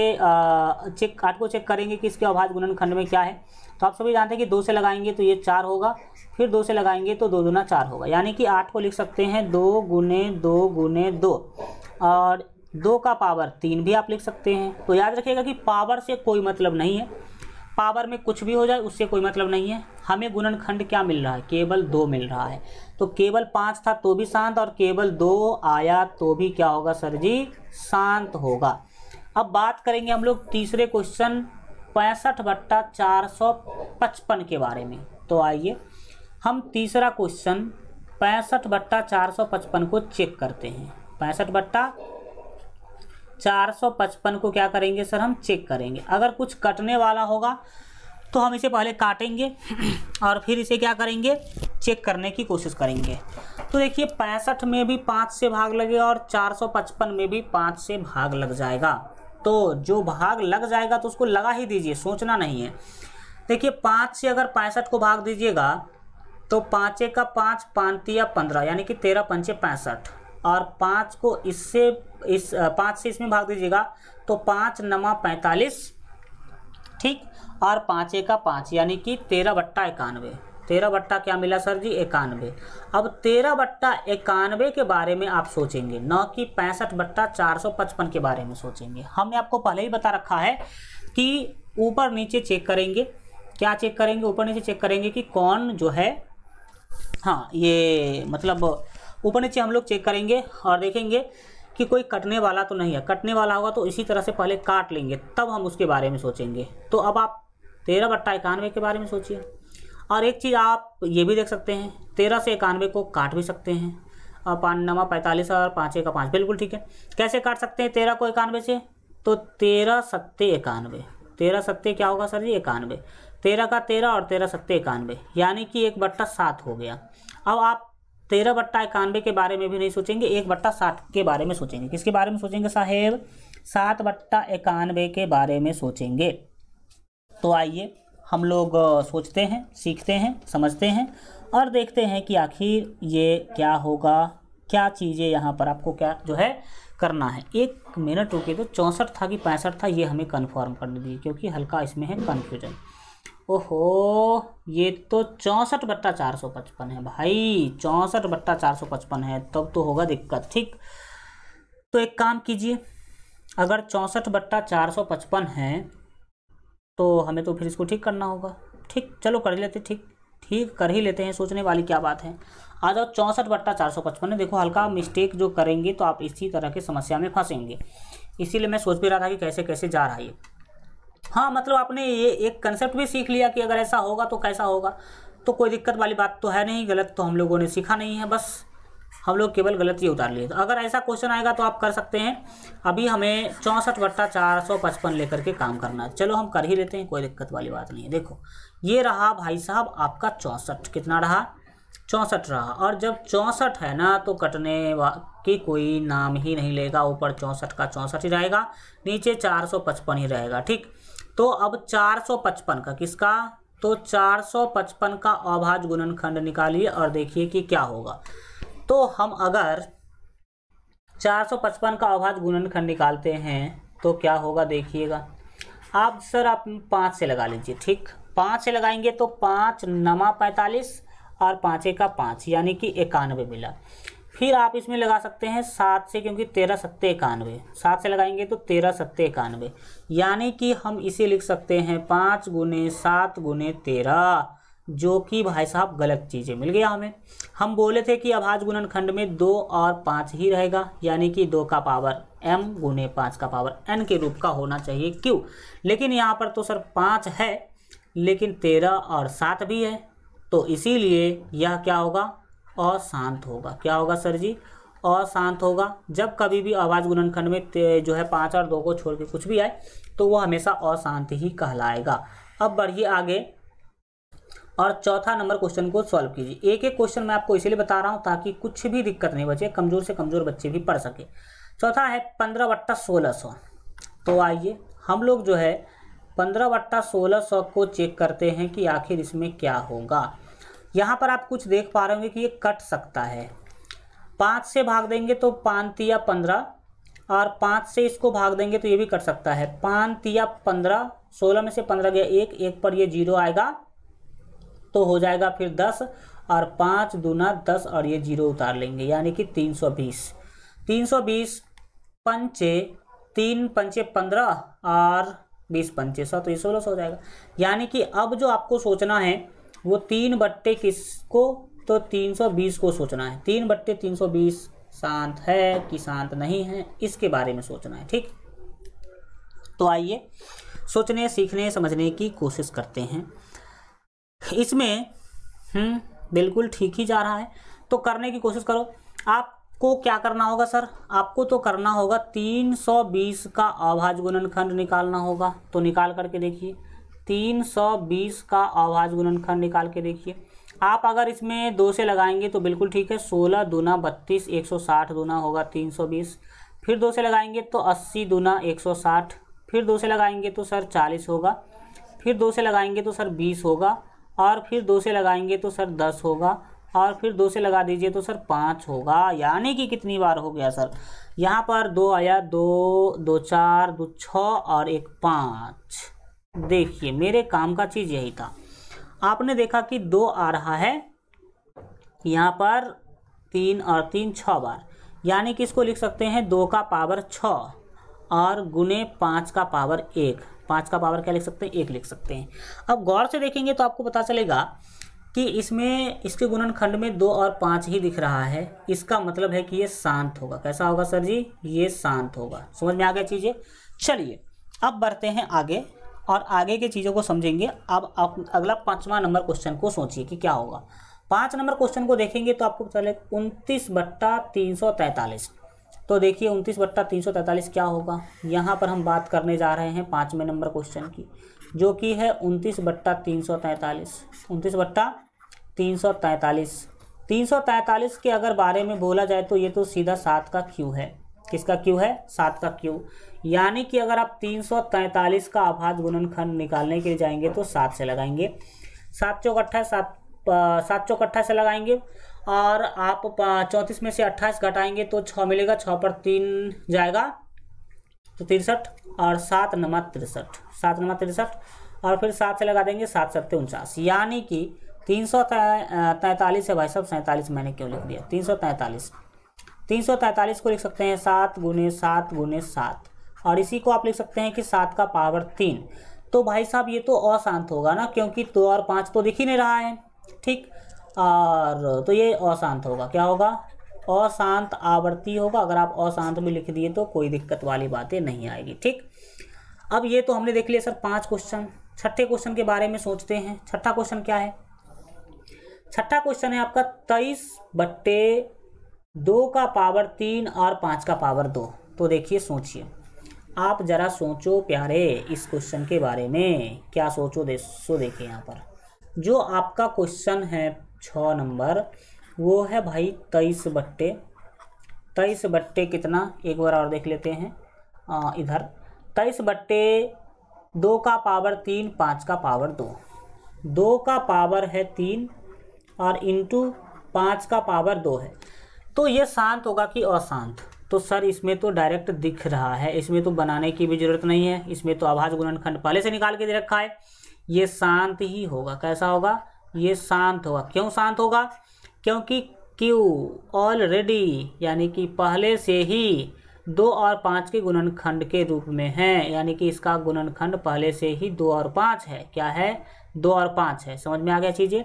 चेक आठ को चेक करेंगे कि इसके अभाज्य गुणनखंड में क्या है तो आप सभी जानते हैं कि दो से लगाएंगे तो ये चार होगा फिर दो से लगाएंगे तो दो दूना चार होगा यानी कि आठ को लिख सकते हैं दो गुने दो गुने दो और दो का पावर तीन भी आप लिख सकते हैं तो याद रखिएगा कि पावर से कोई मतलब नहीं है पावर में कुछ भी हो जाए उससे कोई मतलब नहीं है हमें गुणनखंड क्या मिल रहा है केवल दो मिल रहा है तो केवल पाँच था तो भी शांत और केवल दो आया तो भी क्या होगा सर जी शांत होगा अब बात करेंगे हम लोग तीसरे क्वेश्चन पैंसठ बट्टा चार सौ पचपन के बारे में तो आइए हम तीसरा क्वेश्चन पैंसठ बट्टा चार सौ पचपन को चेक करते हैं पैंसठ बट्टा चार सौ पचपन को क्या करेंगे सर हम चेक करेंगे अगर कुछ कटने वाला होगा तो हम इसे पहले काटेंगे और फिर इसे क्या करेंगे चेक करने की कोशिश करेंगे तो देखिए पैंसठ में भी पाँच से भाग लगेगा और चार सौ पचपन में भी पाँच से भाग लग जाएगा तो जो भाग लग जाएगा तो उसको लगा ही दीजिए सोचना नहीं है देखिए पाँच से अगर पैंसठ को भाग दीजिएगा तो पाँचे का पाँच पाँच या पंद्रह यानी कि तेरह पंचे पैंसठ और पाँच को इससे इस पाँच से इसमें भाग दीजिएगा तो पाँच नवा पैंतालीस ठीक और पाँच का पाँच यानी कि तेरह बट्टा इक्यानवे तेरह बट्टा क्या मिला सर जी इक्यानवे अब तेरह बट्टा इक्यानवे के बारे में आप सोचेंगे न कि पैंसठ बट्टा चार सौ पचपन के बारे में सोचेंगे हमने आपको पहले ही बता रखा है कि ऊपर नीचे चेक करेंगे क्या चेक करेंगे ऊपर नीचे चेक करेंगे कि कौन जो है हाँ ये मतलब ऊपर नीचे हम लोग चेक करेंगे और देखेंगे कि कोई कटने वाला तो नहीं है कटने वाला होगा तो इसी तरह से पहले काट लेंगे तब हम उसके बारे में सोचेंगे तो अब आप तेरह बट्टा इक्यानवे के बारे में सोचिए और एक चीज़ आप ये भी देख सकते हैं तेरह से इक्यानवे को काट भी सकते हैं और पाँच नवा पैंतालीस और पाँच का पाँच बिल्कुल ठीक है कैसे काट सकते हैं तेरह को इक्यानवे से तो तेरह सत्ते इक्यानवे तेरह सत्ते क्या होगा सर जी इक्यानवे तेरह का तेरह और तेरह सत्ते इक्यानवे यानी कि एक बट्टा सात हो गया अब आप तेरह बट्टा इक्यानवे के बारे में भी नहीं सोचेंगे एक बट्टा सात के बारे में सोचेंगे किसके बारे में सोचेंगे साहेब सात बट्टा इक्यानवे के बारे में सोचेंगे तो आइए हम लोग सोचते हैं सीखते हैं समझते हैं और देखते हैं कि आखिर ये क्या होगा क्या चीज़ें यहाँ पर आपको क्या जो है करना है एक मिनट रुके तो चौंसठ था कि पैंसठ था ये हमें कन्फर्म कर दीजिए क्योंकि हल्का इसमें है कन्फ्यूजन ओहो ये तो चौंसठ बट्टा चार सौ पचपन है भाई चौंसठ बट्टा चार सौ पचपन है तब तो होगा दिक्कत ठीक तो एक काम कीजिए अगर चौंसठ बट्टा चार सौ पचपन है तो हमें तो फिर इसको ठीक करना होगा ठीक चलो कर लेते ठीक ठीक कर ही लेते हैं सोचने वाली क्या बात है आ जाओ चौंसठ बट्टा चार सौ पचपन है देखो हल्का मिस्टेक जो करेंगे तो आप इसी तरह की समस्या में फंसेंगे इसीलिए मैं सोच भी रहा था कि कैसे कैसे जा रहा है हाँ मतलब आपने ये एक कंसेप्ट भी सीख लिया कि अगर ऐसा होगा तो कैसा होगा तो कोई दिक्कत वाली बात तो है नहीं गलत तो हम लोगों ने सीखा नहीं है बस हम लोग केवल गलत ही उतार लिए तो अगर ऐसा क्वेश्चन आएगा तो आप कर सकते हैं अभी हमें चौंसठ बट्टा चार सौ पचपन लेकर के काम करना है चलो हम कर ही लेते हैं कोई दिक्कत वाली बात नहीं है देखो ये रहा भाई साहब आपका चौंसठ कितना रहा चौंसठ रहा और जब चौंसठ है ना तो कटने की कोई नाम ही नहीं लेगा ऊपर चौंसठ का चौंसठ ही रहेगा नीचे चार सौ पचपन ही रहेगा ठीक तो अब चार सौ पचपन का किसका तो चार सौ पचपन का अभाज गुणनखंड निकालिए और देखिए कि क्या होगा तो हम अगर 455 का अभाज्य गुणनखंड निकालते हैं तो क्या होगा देखिएगा आप सर आप पाँच से लगा लीजिए ठीक पाँच से लगाएंगे तो पाँच नमा पैंतालीस और पाँच का पाँच यानी कि इक्यानवे मिला फिर आप इसमें लगा सकते हैं सात से क्योंकि तेरह सत्ते इक्यानवे सात से लगाएंगे तो तेरह सत्ते इक्यानवे यानी कि हम इसे लिख सकते हैं पाँच गुने सात गुने तेरह जो कि भाई साहब गलत चीज़ें मिल गया हमें हम बोले थे कि अभाज गुणनखंड में दो और पाँच ही रहेगा यानी कि दो का पावर एम गुने पाँच का पावर एन के रूप का होना चाहिए क्यों लेकिन यहाँ पर तो सर पाँच है लेकिन तेरह और सात भी है तो इसीलिए यह क्या होगा अशांत होगा क्या होगा सर जी अशांत होगा जब कभी भी आवाज़ गुणनखंड में जो है पाँच और दो को छोड़ के कुछ भी आए तो वह हमेशा अशांत ही कहलाएगा अब बढ़िए आगे और चौथा नंबर क्वेश्चन को सॉल्व कीजिए एक एक क्वेश्चन मैं आपको इसीलिए बता रहा हूँ ताकि कुछ भी दिक्कत नहीं बचे कमज़ोर से कमज़ोर बच्चे भी पढ़ सके चौथा है पंद्रह बट्टा सोलह सौ तो आइए हम लोग जो है पंद्रह बट्टा सोलह सौ को चेक करते हैं कि आखिर इसमें क्या होगा यहाँ पर आप कुछ देख पा रहे होंगे कि ये कट सकता है पाँच से भाग देंगे तो पान तिया पंद्रह और पाँच से इसको भाग देंगे तो ये भी कट सकता है पान तिया पंद्रह सोलह में से पंद्रह गया एक एक पर ये जीरो आएगा तो हो जाएगा फिर दस और पाँच दूना दस और ये जीरो उतार लेंगे यानी कि तीन सौ बीस तीन सौ बीस पंचे तीन पंचे पंद्रह और बीस पंचे सौ तो ये सोलह सौ हो जाएगा यानी कि अब जो आपको सोचना है वो तीन बट्टे किसको तो तीन सौ बीस को सोचना है तीन बट्टे तीन सौ बीस शांत है कि शांत नहीं है इसके बारे में सोचना है ठीक तो आइए सोचने सीखने समझने की कोशिश करते हैं इसमें हम्म, बिल्कुल ठीक ही जा रहा है तो करने की कोशिश करो आपको क्या करना होगा सर आपको तो करना होगा 320 का आभाज गुणनखंड निकालना होगा तो निकाल करके देखिए 320 का आभाज गुणनखंड निकाल के देखिए आप अगर इसमें दो से लगाएंगे तो बिल्कुल ठीक है 16 दूना बत्तीस 160 दूना होगा 320 फिर दो से लगाएंगे तो 80 दूना 160 फिर दो से लगाएंगे तो सर 40 होगा फिर दो से लगाएंगे तो सर 20 होगा और फिर दो से लगाएंगे तो सर दस होगा और फिर दो से लगा दीजिए तो सर पाँच होगा यानी कि कितनी बार हो गया सर यहाँ पर दो आया दो दो चार दो छः और एक पाँच देखिए मेरे काम का चीज़ यही था आपने देखा कि दो आ रहा है यहाँ पर तीन और तीन छः बार यानी कि इसको लिख सकते हैं दो का पावर छ और गुने पाँच का पावर एक पाँच का पावर क्या लिख सकते हैं एक लिख सकते हैं अब गौर से देखेंगे तो आपको पता चलेगा कि इसमें इसके गुणनखंड में दो और पाँच ही दिख रहा है इसका मतलब है कि ये शांत होगा कैसा होगा सर जी ये शांत होगा समझ में आ गया चीज़ें चलिए अब बढ़ते हैं आगे और आगे की चीज़ों को समझेंगे अब आप अगला पाँचवा नंबर क्वेश्चन को सोचिए कि क्या होगा पाँच नंबर क्वेश्चन को देखेंगे तो आपको पता चले उनतीस बट्टा तीन सौ तैंतालीस तो देखिए उनतीस बट्टा तीन सौ तैंतालीस क्या होगा यहाँ पर हम बात करने जा रहे हैं पाँचवें नंबर क्वेश्चन की जो कि है उनतीस बट्टा तीन सौ तैंतालीस उनतीस बट्टा तीन सौ तैंतालीस तीन सौ तैंतालीस के अगर बारे में बोला जाए तो ये तो सीधा सात का क्यू है किसका क्यू है सात का क्यू यानी कि अगर आप तीन सौ तैंतालीस का आभाज गुणनखंड निकालने के लिए जाएंगे तो सात से लगाएंगे सात चौकट्ठा सात सात चौकट्ठा से लगाएंगे और आप चौंतीस में से अट्ठाईस घटाएंगे तो छः मिलेगा छः पर तीन जाएगा तो तिरसठ और सात नमा तिरसठ सात नमा तिरसठ और फिर सात से लगा देंगे सात सत्ते उनचास यानी कि तीन सौ तैंतालीस है भाई साहब सैंतालीस मैंने क्यों लिख दिया तीन सौ तैंतालीस तीन सौ तैंतालीस को लिख सकते हैं सात गुने सात गुने सात और इसी को आप लिख सकते हैं कि सात का पावर तीन तो भाई साहब ये तो अशांत होगा ना क्योंकि दो तो और पाँच तो दिख ही नहीं रहा है ठीक आर तो ये अशांत होगा क्या होगा अशांत आवर्ती होगा अगर आप अशांत में लिख दिए तो कोई दिक्कत वाली बातें नहीं आएगी ठीक अब ये तो हमने देख लिया सर पांच क्वेश्चन छठे क्वेश्चन के बारे में सोचते हैं छठा क्वेश्चन क्या है छठा क्वेश्चन है आपका तेईस बट्टे दो का पावर तीन और पाँच का पावर दो तो देखिए सोचिए आप ज़रा सोचो प्यारे इस क्वेश्चन के बारे में क्या सोचो दे सो देखिए यहाँ पर जो आपका क्वेश्चन है छ नंबर वो है भाई तेईस बट्टे तेईस बट्टे कितना एक बार और देख लेते हैं आ, इधर तेईस बट्टे दो का पावर तीन पाँच का पावर दो दो का पावर है तीन और इंटू पाँच का पावर दो है तो ये शांत होगा कि अशांत तो सर इसमें तो डायरेक्ट दिख रहा है इसमें तो बनाने की भी ज़रूरत नहीं है इसमें तो आभाज गुणनखंड पहले से निकाल के दे रखा है ये शांत ही होगा कैसा होगा ये शांत होगा क्यों शांत होगा क्योंकि क्यू ऑलरेडी यानी कि पहले से ही दो और पाँच के गुणनखंड के रूप में है यानी कि इसका गुणनखंड पहले से ही दो और पाँच है क्या है दो और पाँच है समझ में आ गया चीज़ें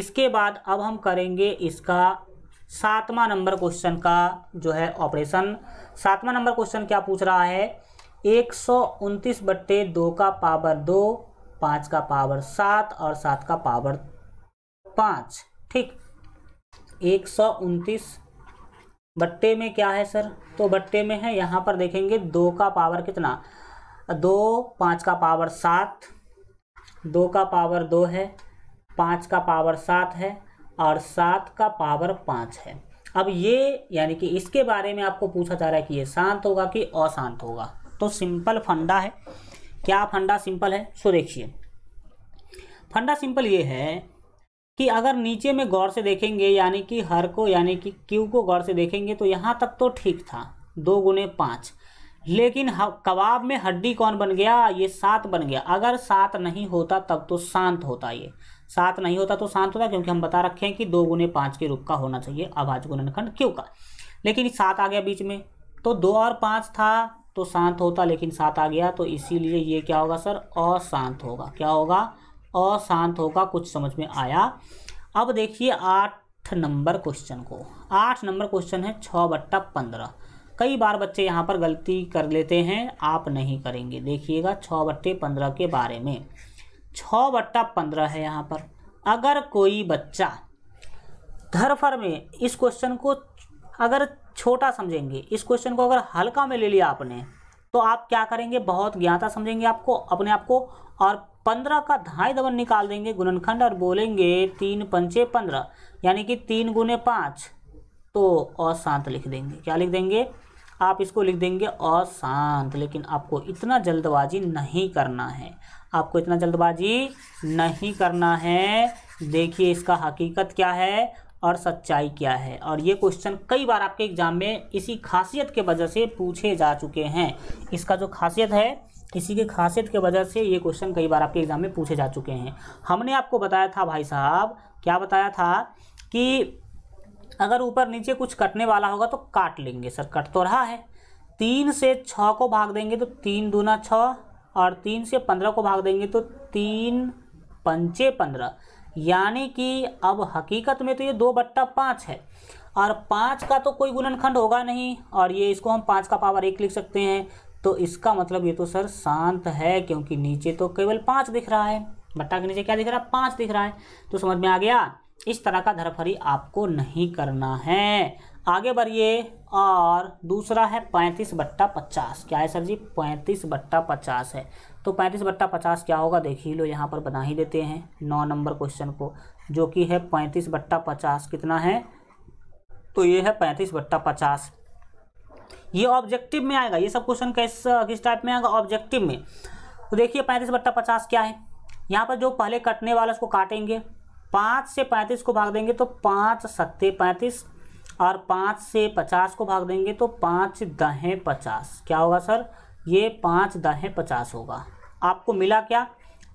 इसके बाद अब हम करेंगे इसका सातवां नंबर क्वेश्चन का जो है ऑपरेशन सातवां नंबर क्वेश्चन क्या पूछ रहा है एक सौ उनतीस बट्टे दो का पावर दो पाँच का पावर सात और सात का पावर पाँच ठीक एक सौ उनतीस बट्टे में क्या है सर तो बट्टे में है यहाँ पर देखेंगे दो का पावर कितना दो पाँच का पावर सात दो का पावर दो है पाँच का पावर सात है और सात का पावर पाँच है अब ये यानी कि इसके बारे में आपको पूछा जा रहा है कि ये शांत होगा कि अशांत होगा तो सिंपल फंडा है क्या फंडा सिंपल है सो देखिए फंडा सिंपल ये है कि अगर नीचे में गौर से देखेंगे यानी कि हर को यानी कि क्यू को गौर से देखेंगे तो यहाँ तक तो ठीक था दो गुने पाँच लेकिन कबाब में हड्डी कौन बन गया ये सात बन गया अगर सात नहीं होता तब तो शांत होता ये सात नहीं होता तो शांत होता क्योंकि हम बता रखे हैं कि दो गुने पाँच के रूप का होना चाहिए अभाज गुणनखंड क्यों का लेकिन सात आ गया बीच में तो दो और पाँच था तो शांत होता लेकिन सात आ गया तो इसीलिए ये क्या होगा सर अशांत होगा क्या होगा अशांत होगा कुछ समझ में आया अब देखिए आठ नंबर क्वेश्चन को आठ नंबर क्वेश्चन है छ बट्टा पंद्रह कई बार बच्चे यहाँ पर गलती कर लेते हैं आप नहीं करेंगे देखिएगा छ बट्टे पंद्रह के बारे में छ बट्टा पंद्रह है यहाँ पर अगर कोई बच्चा घर फर में इस क्वेश्चन को अगर छोटा समझेंगे इस क्वेश्चन को अगर हल्का में ले लिया आपने तो आप क्या करेंगे बहुत ज्ञाता समझेंगे आपको अपने आप को और पंद्रह का ढाई दबन निकाल देंगे गुणनखंड और बोलेंगे तीन पंचे पंद्रह यानी कि तीन गुने पाँच तो अशांत लिख देंगे क्या लिख देंगे आप इसको लिख देंगे अशांत लेकिन आपको इतना जल्दबाजी नहीं करना है आपको इतना जल्दबाजी नहीं करना है देखिए इसका हकीकत क्या है और सच्चाई क्या है और ये क्वेश्चन कई बार आपके एग्जाम में इसी खासियत के वजह से पूछे जा चुके हैं इसका जो खासियत है इसी के खासियत के वजह से ये क्वेश्चन कई बार आपके एग्ज़ाम में पूछे जा चुके हैं हमने आपको बताया था भाई साहब क्या बताया था कि अगर ऊपर नीचे कुछ कटने वाला होगा तो काट लेंगे सर कट तो रहा है तीन से छः को भाग देंगे तो तीन दूना छः और तीन से पंद्रह को भाग देंगे तो तीन पंचे पंद्रह यानी कि अब हकीकत में तो ये दो बट्टा पाँच है और पाँच का तो कोई गुणनखंड होगा नहीं और ये इसको हम पाँच का पावर एक लिख सकते हैं तो इसका मतलब ये तो सर शांत है क्योंकि नीचे तो केवल पाँच दिख रहा है बट्टा के नीचे क्या दिख रहा है पाँच दिख रहा है तो समझ में आ गया इस तरह का धरफरी आपको नहीं करना है आगे बढ़िए और दूसरा है पैंतीस बट्टा पचास क्या है सर जी पैंतीस बट्टा पचास है तो पैंतीस बट्टा पचास क्या होगा देखिए लो यहाँ पर बना ही देते हैं नौ नंबर क्वेश्चन को जो कि है पैंतीस बट्टा पचास कितना है तो ये है पैंतीस बट्टा पचास ये ऑब्जेक्टिव में आएगा ये सब क्वेश्चन किस किस टाइप में आएगा ऑब्जेक्टिव में तो देखिए पैंतीस बट्टा पचास क्या है यहाँ पर जो पहले कटने वाला उसको काटेंगे पाँच से पैंतीस को भाग देंगे तो पाँच सत्ते पैंतीस और पाँच से पचास को भाग देंगे तो पाँच दहें पचास क्या होगा सर ये पाँच दहें पचास होगा आपको मिला क्या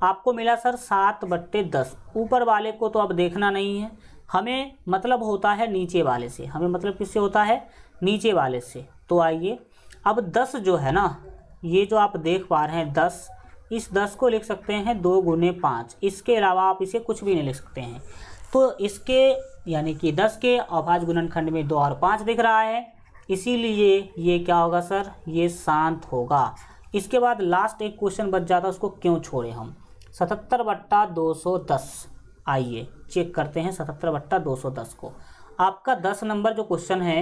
आपको मिला सर सात बट्टे दस ऊपर वाले को तो अब देखना नहीं है हमें मतलब होता है नीचे वाले से हमें मतलब किससे होता है नीचे वाले से तो आइए अब दस जो है ना ये जो आप देख पा रहे हैं दस इस दस को लिख सकते हैं दो गुने पाँच इसके अलावा आप इसे कुछ भी नहीं लिख सकते हैं तो इसके यानी कि दस के अभाज गुणनखंड में दो और पाँच दिख रहा है इसीलिए ये क्या होगा सर ये शांत होगा इसके बाद लास्ट एक क्वेश्चन बच जाता है उसको क्यों छोड़े हम सतहत्तर बट्टा दो सौ दस आइए चेक करते हैं सतहत्तर बट्टा दो सौ दस को आपका दस नंबर जो क्वेश्चन है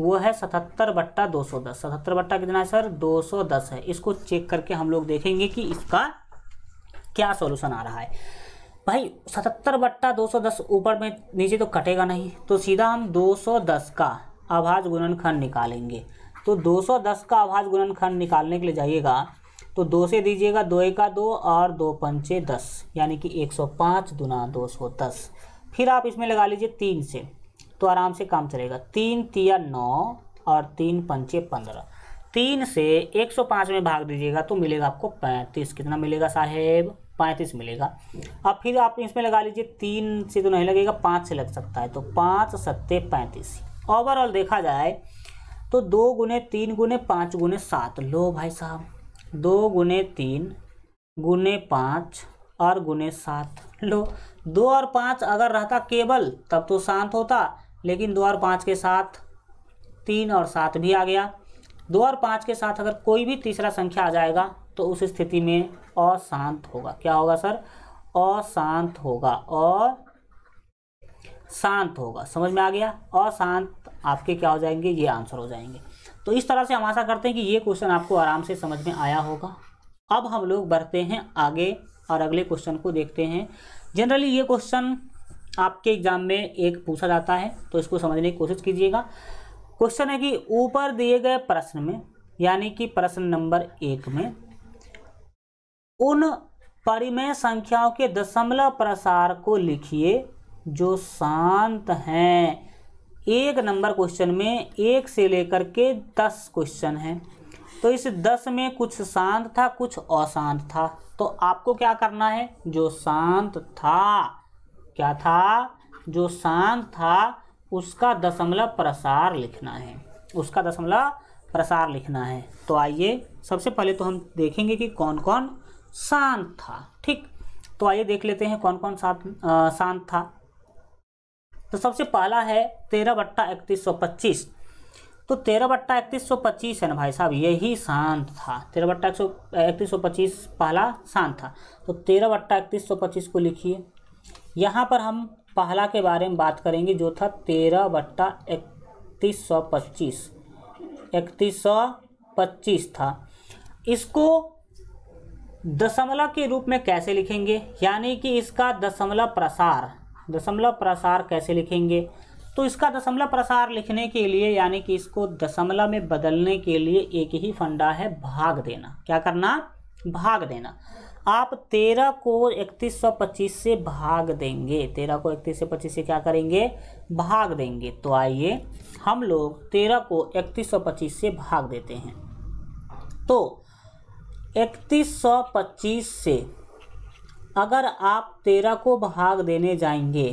वो है सतहत्तर बट्टा दो सौ दस सतहत्तर बट्टा कितना है सर दो सौ दस है इसको चेक करके हम लोग देखेंगे कि इसका क्या सॉल्यूशन आ रहा है भाई सतहत्तर बट्टा दो सौ दस ऊपर में नीचे तो कटेगा नहीं तो सीधा हम दो सौ दस का आभाज गुणनखंड निकालेंगे तो दो सौ दस का आभाज गुणनखंड निकालने के लिए जाइएगा तो दो से दीजिएगा दो एक दो और दो पंचे दस यानी कि एक सौ पाँच दुना दो सौ दस फिर आप इसमें लगा लीजिए तीन से तो आराम से काम चलेगा तीन तिया नौ और तीन पंचे पंद्रह तीन से एक सौ पाँच में भाग दीजिएगा तो मिलेगा आपको पैंतीस कितना मिलेगा साहेब पैंतीस मिलेगा अब फिर आप इसमें लगा लीजिए तीन से तो नहीं लगेगा पाँच से लग सकता है तो पाँच सत्ते पैंतीस ओवरऑल देखा जाए तो दो गुने तीन गुने पाँच गुने सात लो भाई साहब दो गुने तीन गुने पाँच और गुने सात लो दो और पाँच अगर रहता केवल तब तो शांत होता लेकिन दो और पाँच के साथ तीन और सात भी आ गया दो और पाँच के साथ अगर कोई भी तीसरा संख्या आ जाएगा तो उस स्थिति में अशांत होगा क्या होगा सर अशांत होगा और शांत होगा समझ में आ गया अशांत आपके क्या हो जाएंगे ये आंसर हो जाएंगे तो इस तरह से हम आशा करते हैं कि ये क्वेश्चन आपको आराम से समझ में आया होगा अब हम लोग बढ़ते हैं आगे और अगले क्वेश्चन को देखते हैं जनरली ये क्वेश्चन आपके एग्जाम में एक पूछा जाता है तो इसको समझने की कोशिश कीजिएगा क्वेश्चन है कि ऊपर दिए गए प्रश्न में यानी कि प्रश्न नंबर एक में उन परिमेय संख्याओं के दशमलव प्रसार को लिखिए जो शांत हैं एक नंबर क्वेश्चन में एक से लेकर के दस क्वेश्चन हैं तो इस दस में कुछ शांत था कुछ अशांत था तो आपको क्या करना है जो शांत था क्या था जो शांत था उसका दशमलव प्रसार लिखना है उसका दशमलव प्रसार लिखना है तो आइए सबसे पहले तो हम देखेंगे कि कौन कौन शांत था ठीक तो आइए देख लेते हैं कौन कौन शांत शांत था तो सबसे पहला है तेरह बट्टा इकतीस सौ पच्चीस तो तेरह बट्टा इकतीस सौ पच्चीस है ना भाई साहब यही शांत था तेरह बट्टा एक सौ इकतीस सौ पच्चीस पहला शांत था तो तेरह बट्टा इकतीस सौ पच्चीस को लिखिए यहाँ पर हम पहला के बारे में बात करेंगे जो था तेरह बट्टा इकतीस सौ पच्चीस इकतीस सौ पच्चीस था इसको दशमलव के रूप में कैसे लिखेंगे यानी कि इसका दशमलव प्रसार दशमलव प्रसार कैसे लिखेंगे तो इसका दशमलव प्रसार लिखने के लिए यानी कि इसको दशमलव में बदलने के लिए एक ही फंडा है भाग देना क्या करना भाग देना आप तेरह को इकतीस सौ पच्चीस से भाग देंगे तेरह को इकतीस सौ पच्चीस से क्या करेंगे भाग देंगे तो आइए हम लोग तेरह को इकतीस सौ पच्चीस से भाग देते हैं तो इकतीस सौ पच्चीस से अगर आप तेरह को भाग देने जाएंगे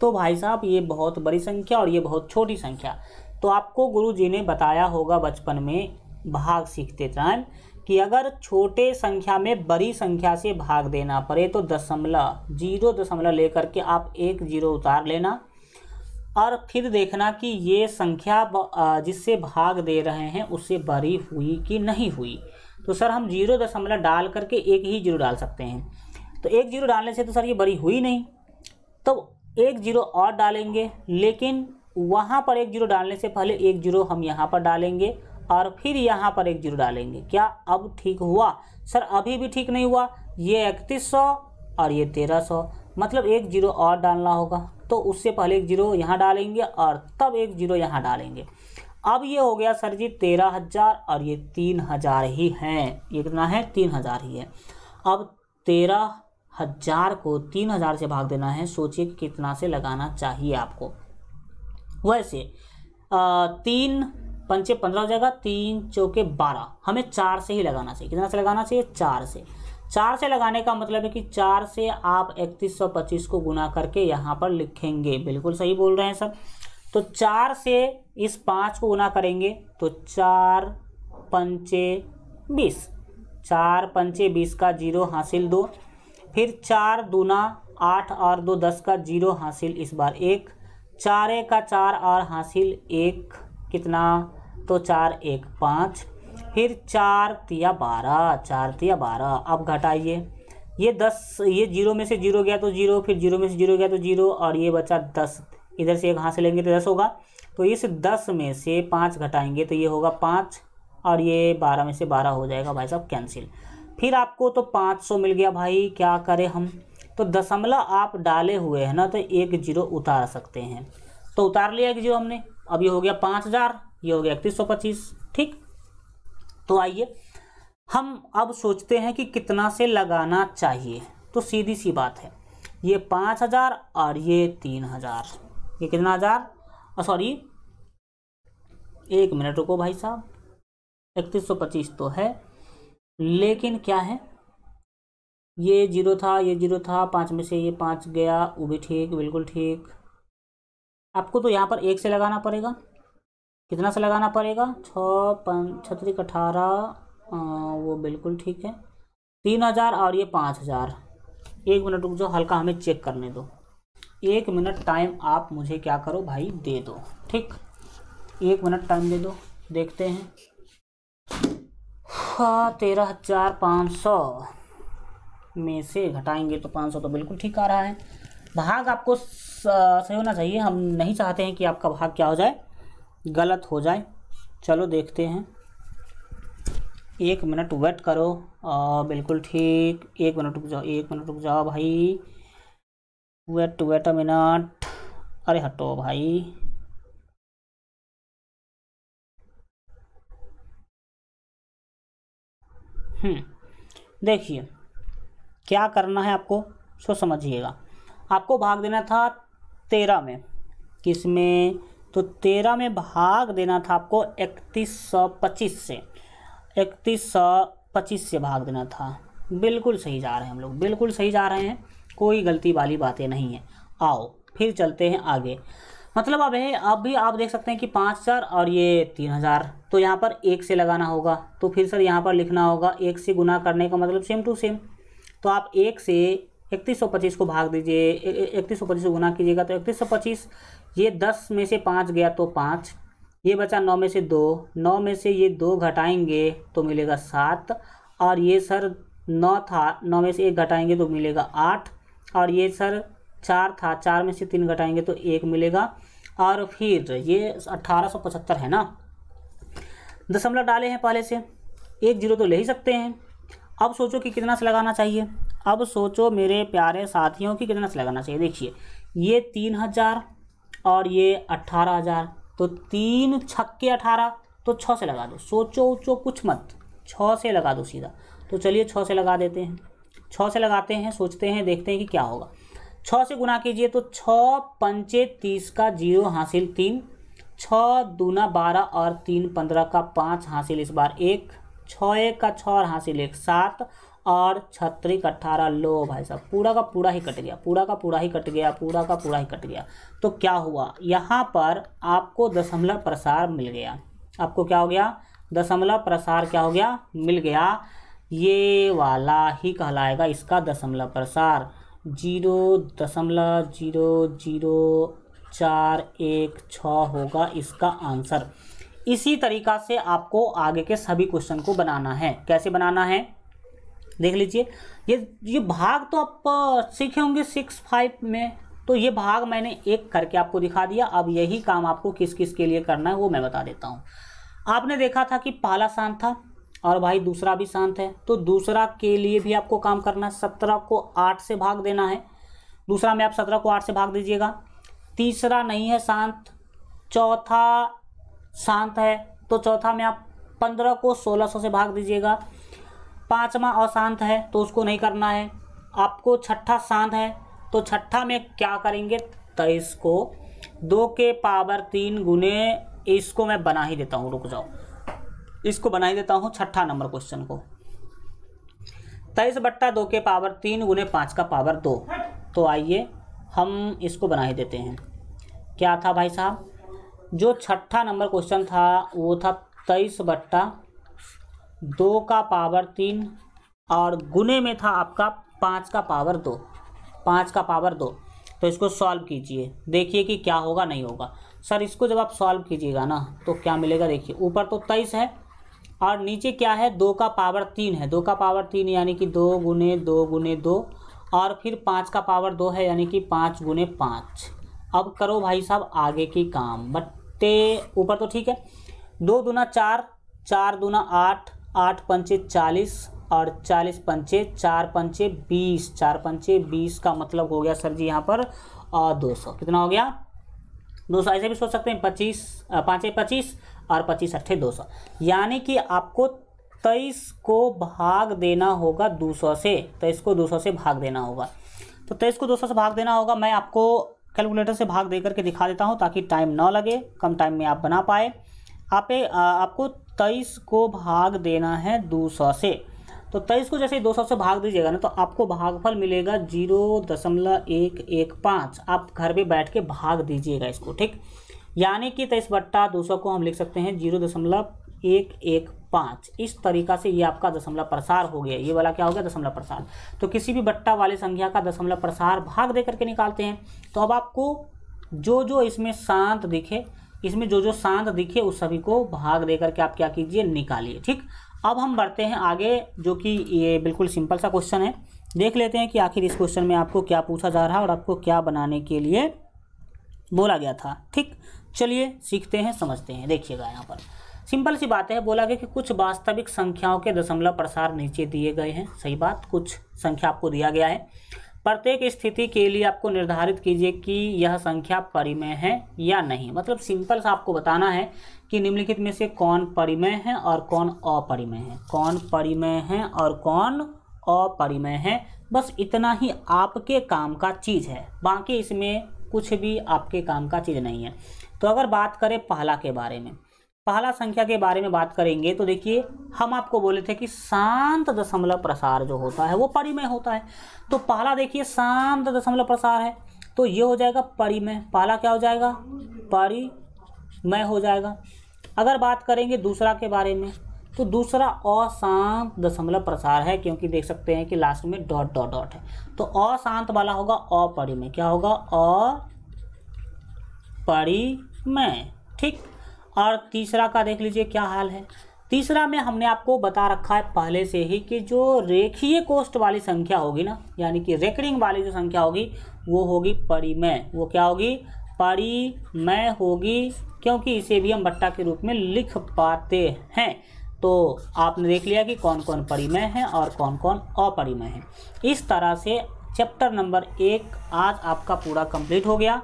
तो भाई साहब ये बहुत बड़ी संख्या और ये बहुत छोटी संख्या तो आपको गुरु जी ने बताया होगा बचपन में भाग सीखते टाइम कि अगर छोटे संख्या में बड़ी संख्या से भाग देना पड़े तो दशमलव जीरो दशमलव लेकर के आप एक जीरो उतार लेना और फिर देखना कि ये संख्या जिससे भाग दे रहे हैं उससे बड़ी हुई कि नहीं हुई तो सर हम जीरो दशमलव डाल करके एक ही जीरो डाल सकते हैं तो एक जीरो डालने से तो सर ये बड़ी हुई नहीं तो एक जीरो और डालेंगे लेकिन वहाँ पर एक जीरो डालने से पहले एक जीरो हम यहाँ पर डालेंगे और फिर यहाँ पर एक जीरो डालेंगे क्या अब ठीक हुआ सर अभी भी ठीक नहीं हुआ ये इकतीस सौ और ये तेरह सौ मतलब एक जीरो और डालना होगा तो उससे पहले एक जीरो यहाँ डालेंगे और तब एक जीरो यहाँ डालेंगे अब ये हो गया सर जी तेरह हज़ार और ये तीन हज़ार ही हैं ये कितना है तीन हज़ार ही है अब तेरह हज़ार को तीन हज़ार से भाग देना है सोचिए कि कितना से लगाना चाहिए आपको वैसे आ, तीन पंचे पंद्रह हो जाएगा तीन चौके बारह हमें चार से ही लगाना चाहिए कितना से लगाना चाहिए चार से चार से लगाने का मतलब है कि चार से आप इकतीस सौ पच्चीस को गुना करके यहाँ पर लिखेंगे बिल्कुल सही बोल रहे हैं सर तो चार से इस पाँच को गुना करेंगे तो चार पंचे बीस चार पंचे बीस का जीरो हासिल दो फिर चार दूना आठ और दो दस का जीरो हासिल इस बार एक चार का चार और हासिल एक कितना तो चार एक पाँच फिर चार तिया बारह चार तिया बारह अब घटाइए ये दस ये जीरो में से जीरो गया तो जीरो फिर जीरो में से जीरो गया तो जीरो और ये बचा दस इधर से एक हाथ से लेंगे तो दस होगा तो इस दस में से पाँच घटाएंगे तो ये होगा पाँच और ये बारह में से बारह हो जाएगा भाई साहब कैंसिल फिर आपको तो पाँच सौ मिल गया भाई क्या करें हम तो दशमलव आप डाले हुए हैं ना तो एक जीरो उतार सकते हैं तो उतार लिया एक जीरो हमने अब ये हो गया पाँच हजार ये हो गया इकतीस सौ पच्चीस ठीक तो आइए हम अब सोचते हैं कि कितना से लगाना चाहिए तो सीधी सी बात है ये पाँच हजार और ये तीन हजार ये कितना हजार सॉरी एक मिनट रुको भाई साहब इकतीस सौ पच्चीस तो है लेकिन क्या है ये जीरो था ये जीरो था पाँच में से ये पाँच गया वो भी ठीक बिल्कुल ठीक आपको तो यहाँ पर एक से लगाना पड़ेगा कितना से लगाना पड़ेगा छः पाँच छत्तीस अठारह वो बिल्कुल ठीक है तीन हज़ार और ये पाँच हज़ार एक मिनट रुक जाओ हल्का हमें चेक करने दो एक मिनट टाइम आप मुझे क्या करो भाई दे दो ठीक एक मिनट टाइम दे दो देखते हैं तेरह हज़ार पाँच सौ में से घटाएंगे तो पाँच सौ तो बिल्कुल ठीक आ रहा है भाग आपको सही होना चाहिए हम नहीं चाहते हैं कि आपका भाग क्या हो जाए गलत हो जाए चलो देखते हैं एक मिनट वेट करो आ, बिल्कुल ठीक एक मिनट रुक जाओ एक मिनट रुक जाओ भाई वेट वेट अ मिनट अरे हटो भाई हम्म देखिए क्या करना है आपको सो समझिएगा आपको भाग देना था तेरह में किस में तो तेरह में भाग देना था आपको इकतीस सौ पच्चीस से इकतीस सौ पच्चीस से भाग देना था बिल्कुल सही जा रहे हैं हम लोग बिल्कुल सही जा रहे हैं कोई गलती वाली बातें नहीं है आओ फिर चलते हैं आगे मतलब अब है अब भी आप देख सकते हैं कि पाँच हज़ार और ये तीन हज़ार तो यहाँ पर एक से लगाना होगा तो फिर सर यहाँ पर लिखना होगा एक से गुना करने का मतलब सेम टू सेम तो आप एक से इकतीस सौ पच्चीस को भाग दीजिए इकतीस सौ पच्चीस को गुना कीजिएगा तो इकतीस सौ पच्चीस ये दस में से पाँच गया तो पाँच ये बचा नौ में से दो नौ में से ये दो घटाएंगे तो मिलेगा सात और ये सर नौ था नौ में से एक घटाएंगे तो मिलेगा आठ और ये सर चार था चार में से तीन घटाएंगे तो एक मिलेगा और फिर ये अट्ठारह सौ पचहत्तर है ना दशमलव डाले हैं पहले से एक जीरो तो ले ही सकते हैं अब सोचो कि कितना से लगाना चाहिए अब सोचो मेरे प्यारे साथियों की कितना लगाना चाहिए देखिए ये तीन हज़ार और ये अट्ठारह हज़ार तो तीन छक्के अठारह तो छः से लगा दो सोचो उचो कुछ मत छः से लगा दो सीधा तो चलिए छः से लगा देते हैं छः से लगाते हैं सोचते हैं देखते हैं कि क्या होगा छः से गुना कीजिए तो छः पंचे तीस का जीरो हासिल तीन छः दूना बारह और तीन पंद्रह का पाँच हासिल इस बार एक छः एक का छः और हासिल एक सात और छत्तीस अट्ठारह लो भाई साहब पूरा का पूरा ही कट गया पूरा का पूरा ही कट गया पूरा का पूरा ही कट गया तो क्या हुआ यहाँ पर आपको दशमलव प्रसार मिल गया आपको क्या हो गया दशमलव प्रसार क्या हो गया मिल गया ये वाला ही कहलाएगा इसका दशमलव प्रसार जीरो दशमलव जीरो जीरो चार एक छः होगा इसका आंसर इसी तरीका से आपको आगे के सभी क्वेश्चन को बनाना है कैसे बनाना है देख लीजिए ये ये भाग तो आप सीखे होंगे सिक्स फाइव में तो ये भाग मैंने एक करके आपको दिखा दिया अब यही काम आपको किस किस के लिए करना है वो मैं बता देता हूँ आपने देखा था कि पहला शांत था और भाई दूसरा भी शांत है तो दूसरा के लिए भी आपको काम करना है सत्रह को आठ से भाग देना है दूसरा में आप सत्रह को आठ से भाग दीजिएगा तीसरा नहीं है शांत चौथा शांत है तो चौथा में आप पंद्रह को सोलह सौ से भाग दीजिएगा पाँचवा अशांत है तो उसको नहीं करना है आपको छठा शांत है तो छठा में क्या करेंगे तेईस तो को दो के पावर तीन गुने इसको मैं बना ही देता हूँ रुक जाओ इसको बना ही देता हूँ छठा नंबर क्वेश्चन को तेईस तो बट्टा दो के पावर तीन गुने पाँच का पावर दो तो आइए हम इसको बना ही देते हैं क्या था भाई साहब जो छठा नंबर क्वेश्चन था वो था तेईस बट्टा दो का पावर तीन और गुने में था आपका पाँच का पावर दो पाँच का पावर दो तो इसको सॉल्व कीजिए देखिए कि क्या होगा नहीं होगा सर इसको जब आप सॉल्व कीजिएगा ना तो क्या मिलेगा देखिए ऊपर तो तेईस है और नीचे क्या है दो का पावर तीन है दो का पावर तीन यानी कि दो गुने दो गुने दो और फिर पाँच का पावर दो है यानी कि पाँच गुने पाँच अब करो भाई साहब आगे की काम बट्टे ऊपर तो ठीक है दो दूना चार चार दूना आठ आठ पंचे चालीस और चालीस पंचे चार पंचे बीस चार पंचे बीस का मतलब हो गया सर जी यहाँ पर दो सौ कितना हो गया दो सौ ऐसे भी सोच सकते हैं पच्चीस पाँचे पच्चीस और पच्चीस अट्ठे दो सौ यानी कि आपको तेईस को भाग देना होगा दो सौ से तेईस को दो सौ से भाग देना होगा तो तेईस को दो सौ से भाग देना होगा मैं आपको कैलकुलेटर से भाग दे करके दिखा देता हूँ ताकि टाइम ना लगे कम टाइम में आप बना पाए यहाँ पे आपको तेईस को भाग देना है दो सौ से तो तेईस को जैसे दो सौ से भाग दीजिएगा ना तो आपको भागफल मिलेगा जीरो दशमलव एक एक पाँच आप घर पे बैठ के भाग दीजिएगा इसको ठीक यानी कि तेईस बट्टा दो सौ को हम लिख सकते हैं जीरो दशमलव एक एक पाँच इस तरीका से ये आपका दशमलव प्रसार हो गया ये वाला क्या हो गया दशमलव प्रसार तो किसी भी बट्टा वाली संख्या का दशमलव प्रसार भाग दे करके निकालते हैं तो अब आपको जो जो इसमें शांत दिखे इसमें जो जो शांत दिखे उस सभी को भाग दे करके आप क्या कीजिए निकालिए ठीक अब हम बढ़ते हैं आगे जो कि ये बिल्कुल सिंपल सा क्वेश्चन है देख लेते हैं कि आखिर इस क्वेश्चन में आपको क्या पूछा जा रहा है और आपको क्या बनाने के लिए बोला गया था ठीक चलिए सीखते हैं समझते हैं देखिएगा यहाँ पर सिंपल सी बात है बोला गया कि कुछ वास्तविक संख्याओं के दशमलव प्रसार नीचे दिए गए हैं सही बात कुछ संख्या आपको दिया गया है प्रत्येक स्थिति के लिए आपको निर्धारित कीजिए कि यह संख्या परिमेय है या नहीं मतलब सिंपल सा आपको बताना है कि निम्नलिखित में से कौन परिमेय है और कौन अपरिमेय है कौन परिमेय है और कौन अपरिमेय है बस इतना ही आपके काम का चीज़ है बाकी इसमें कुछ भी आपके काम का चीज़ नहीं है तो अगर बात करें पहला के बारे में पहला संख्या के बारे में बात करेंगे तो देखिए हम आपको बोले थे कि शांत दशमलव प्रसार जो होता है वो परिमय होता है तो पहला देखिए शांत दशमलव प्रसार है तो ये हो जाएगा परिमय पहला क्या हो जाएगा परिमय हो जाएगा अगर बात करेंगे दूसरा के बारे में तो दूसरा अशांत दशमलव प्रसार है क्योंकि देख सकते हैं कि लास्ट में डॉट डॉट डॉट है तो अशांत वाला होगा अपरिमय क्या होगा अपरिमय ठीक और तीसरा का देख लीजिए क्या हाल है तीसरा में हमने आपको बता रखा है पहले से ही कि जो रेखीय कोष्ट वाली संख्या होगी ना यानी कि रेकरिंग वाली जो संख्या होगी वो होगी परिमय वो क्या होगी परिमय होगी क्योंकि इसे भी हम बट्टा के रूप में लिख पाते हैं तो आपने देख लिया कि कौन कौन परिमय है और कौन कौन अपरिमय है इस तरह से चैप्टर नंबर एक आज आपका पूरा कंप्लीट हो गया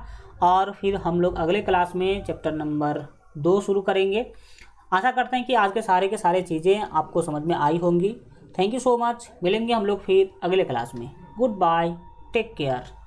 और फिर हम लोग अगले क्लास में चैप्टर नंबर दो शुरू करेंगे आशा करते हैं कि आज के सारे के सारे चीज़ें आपको समझ में आई होंगी थैंक यू सो मच मिलेंगे हम लोग फिर अगले क्लास में गुड बाय टेक केयर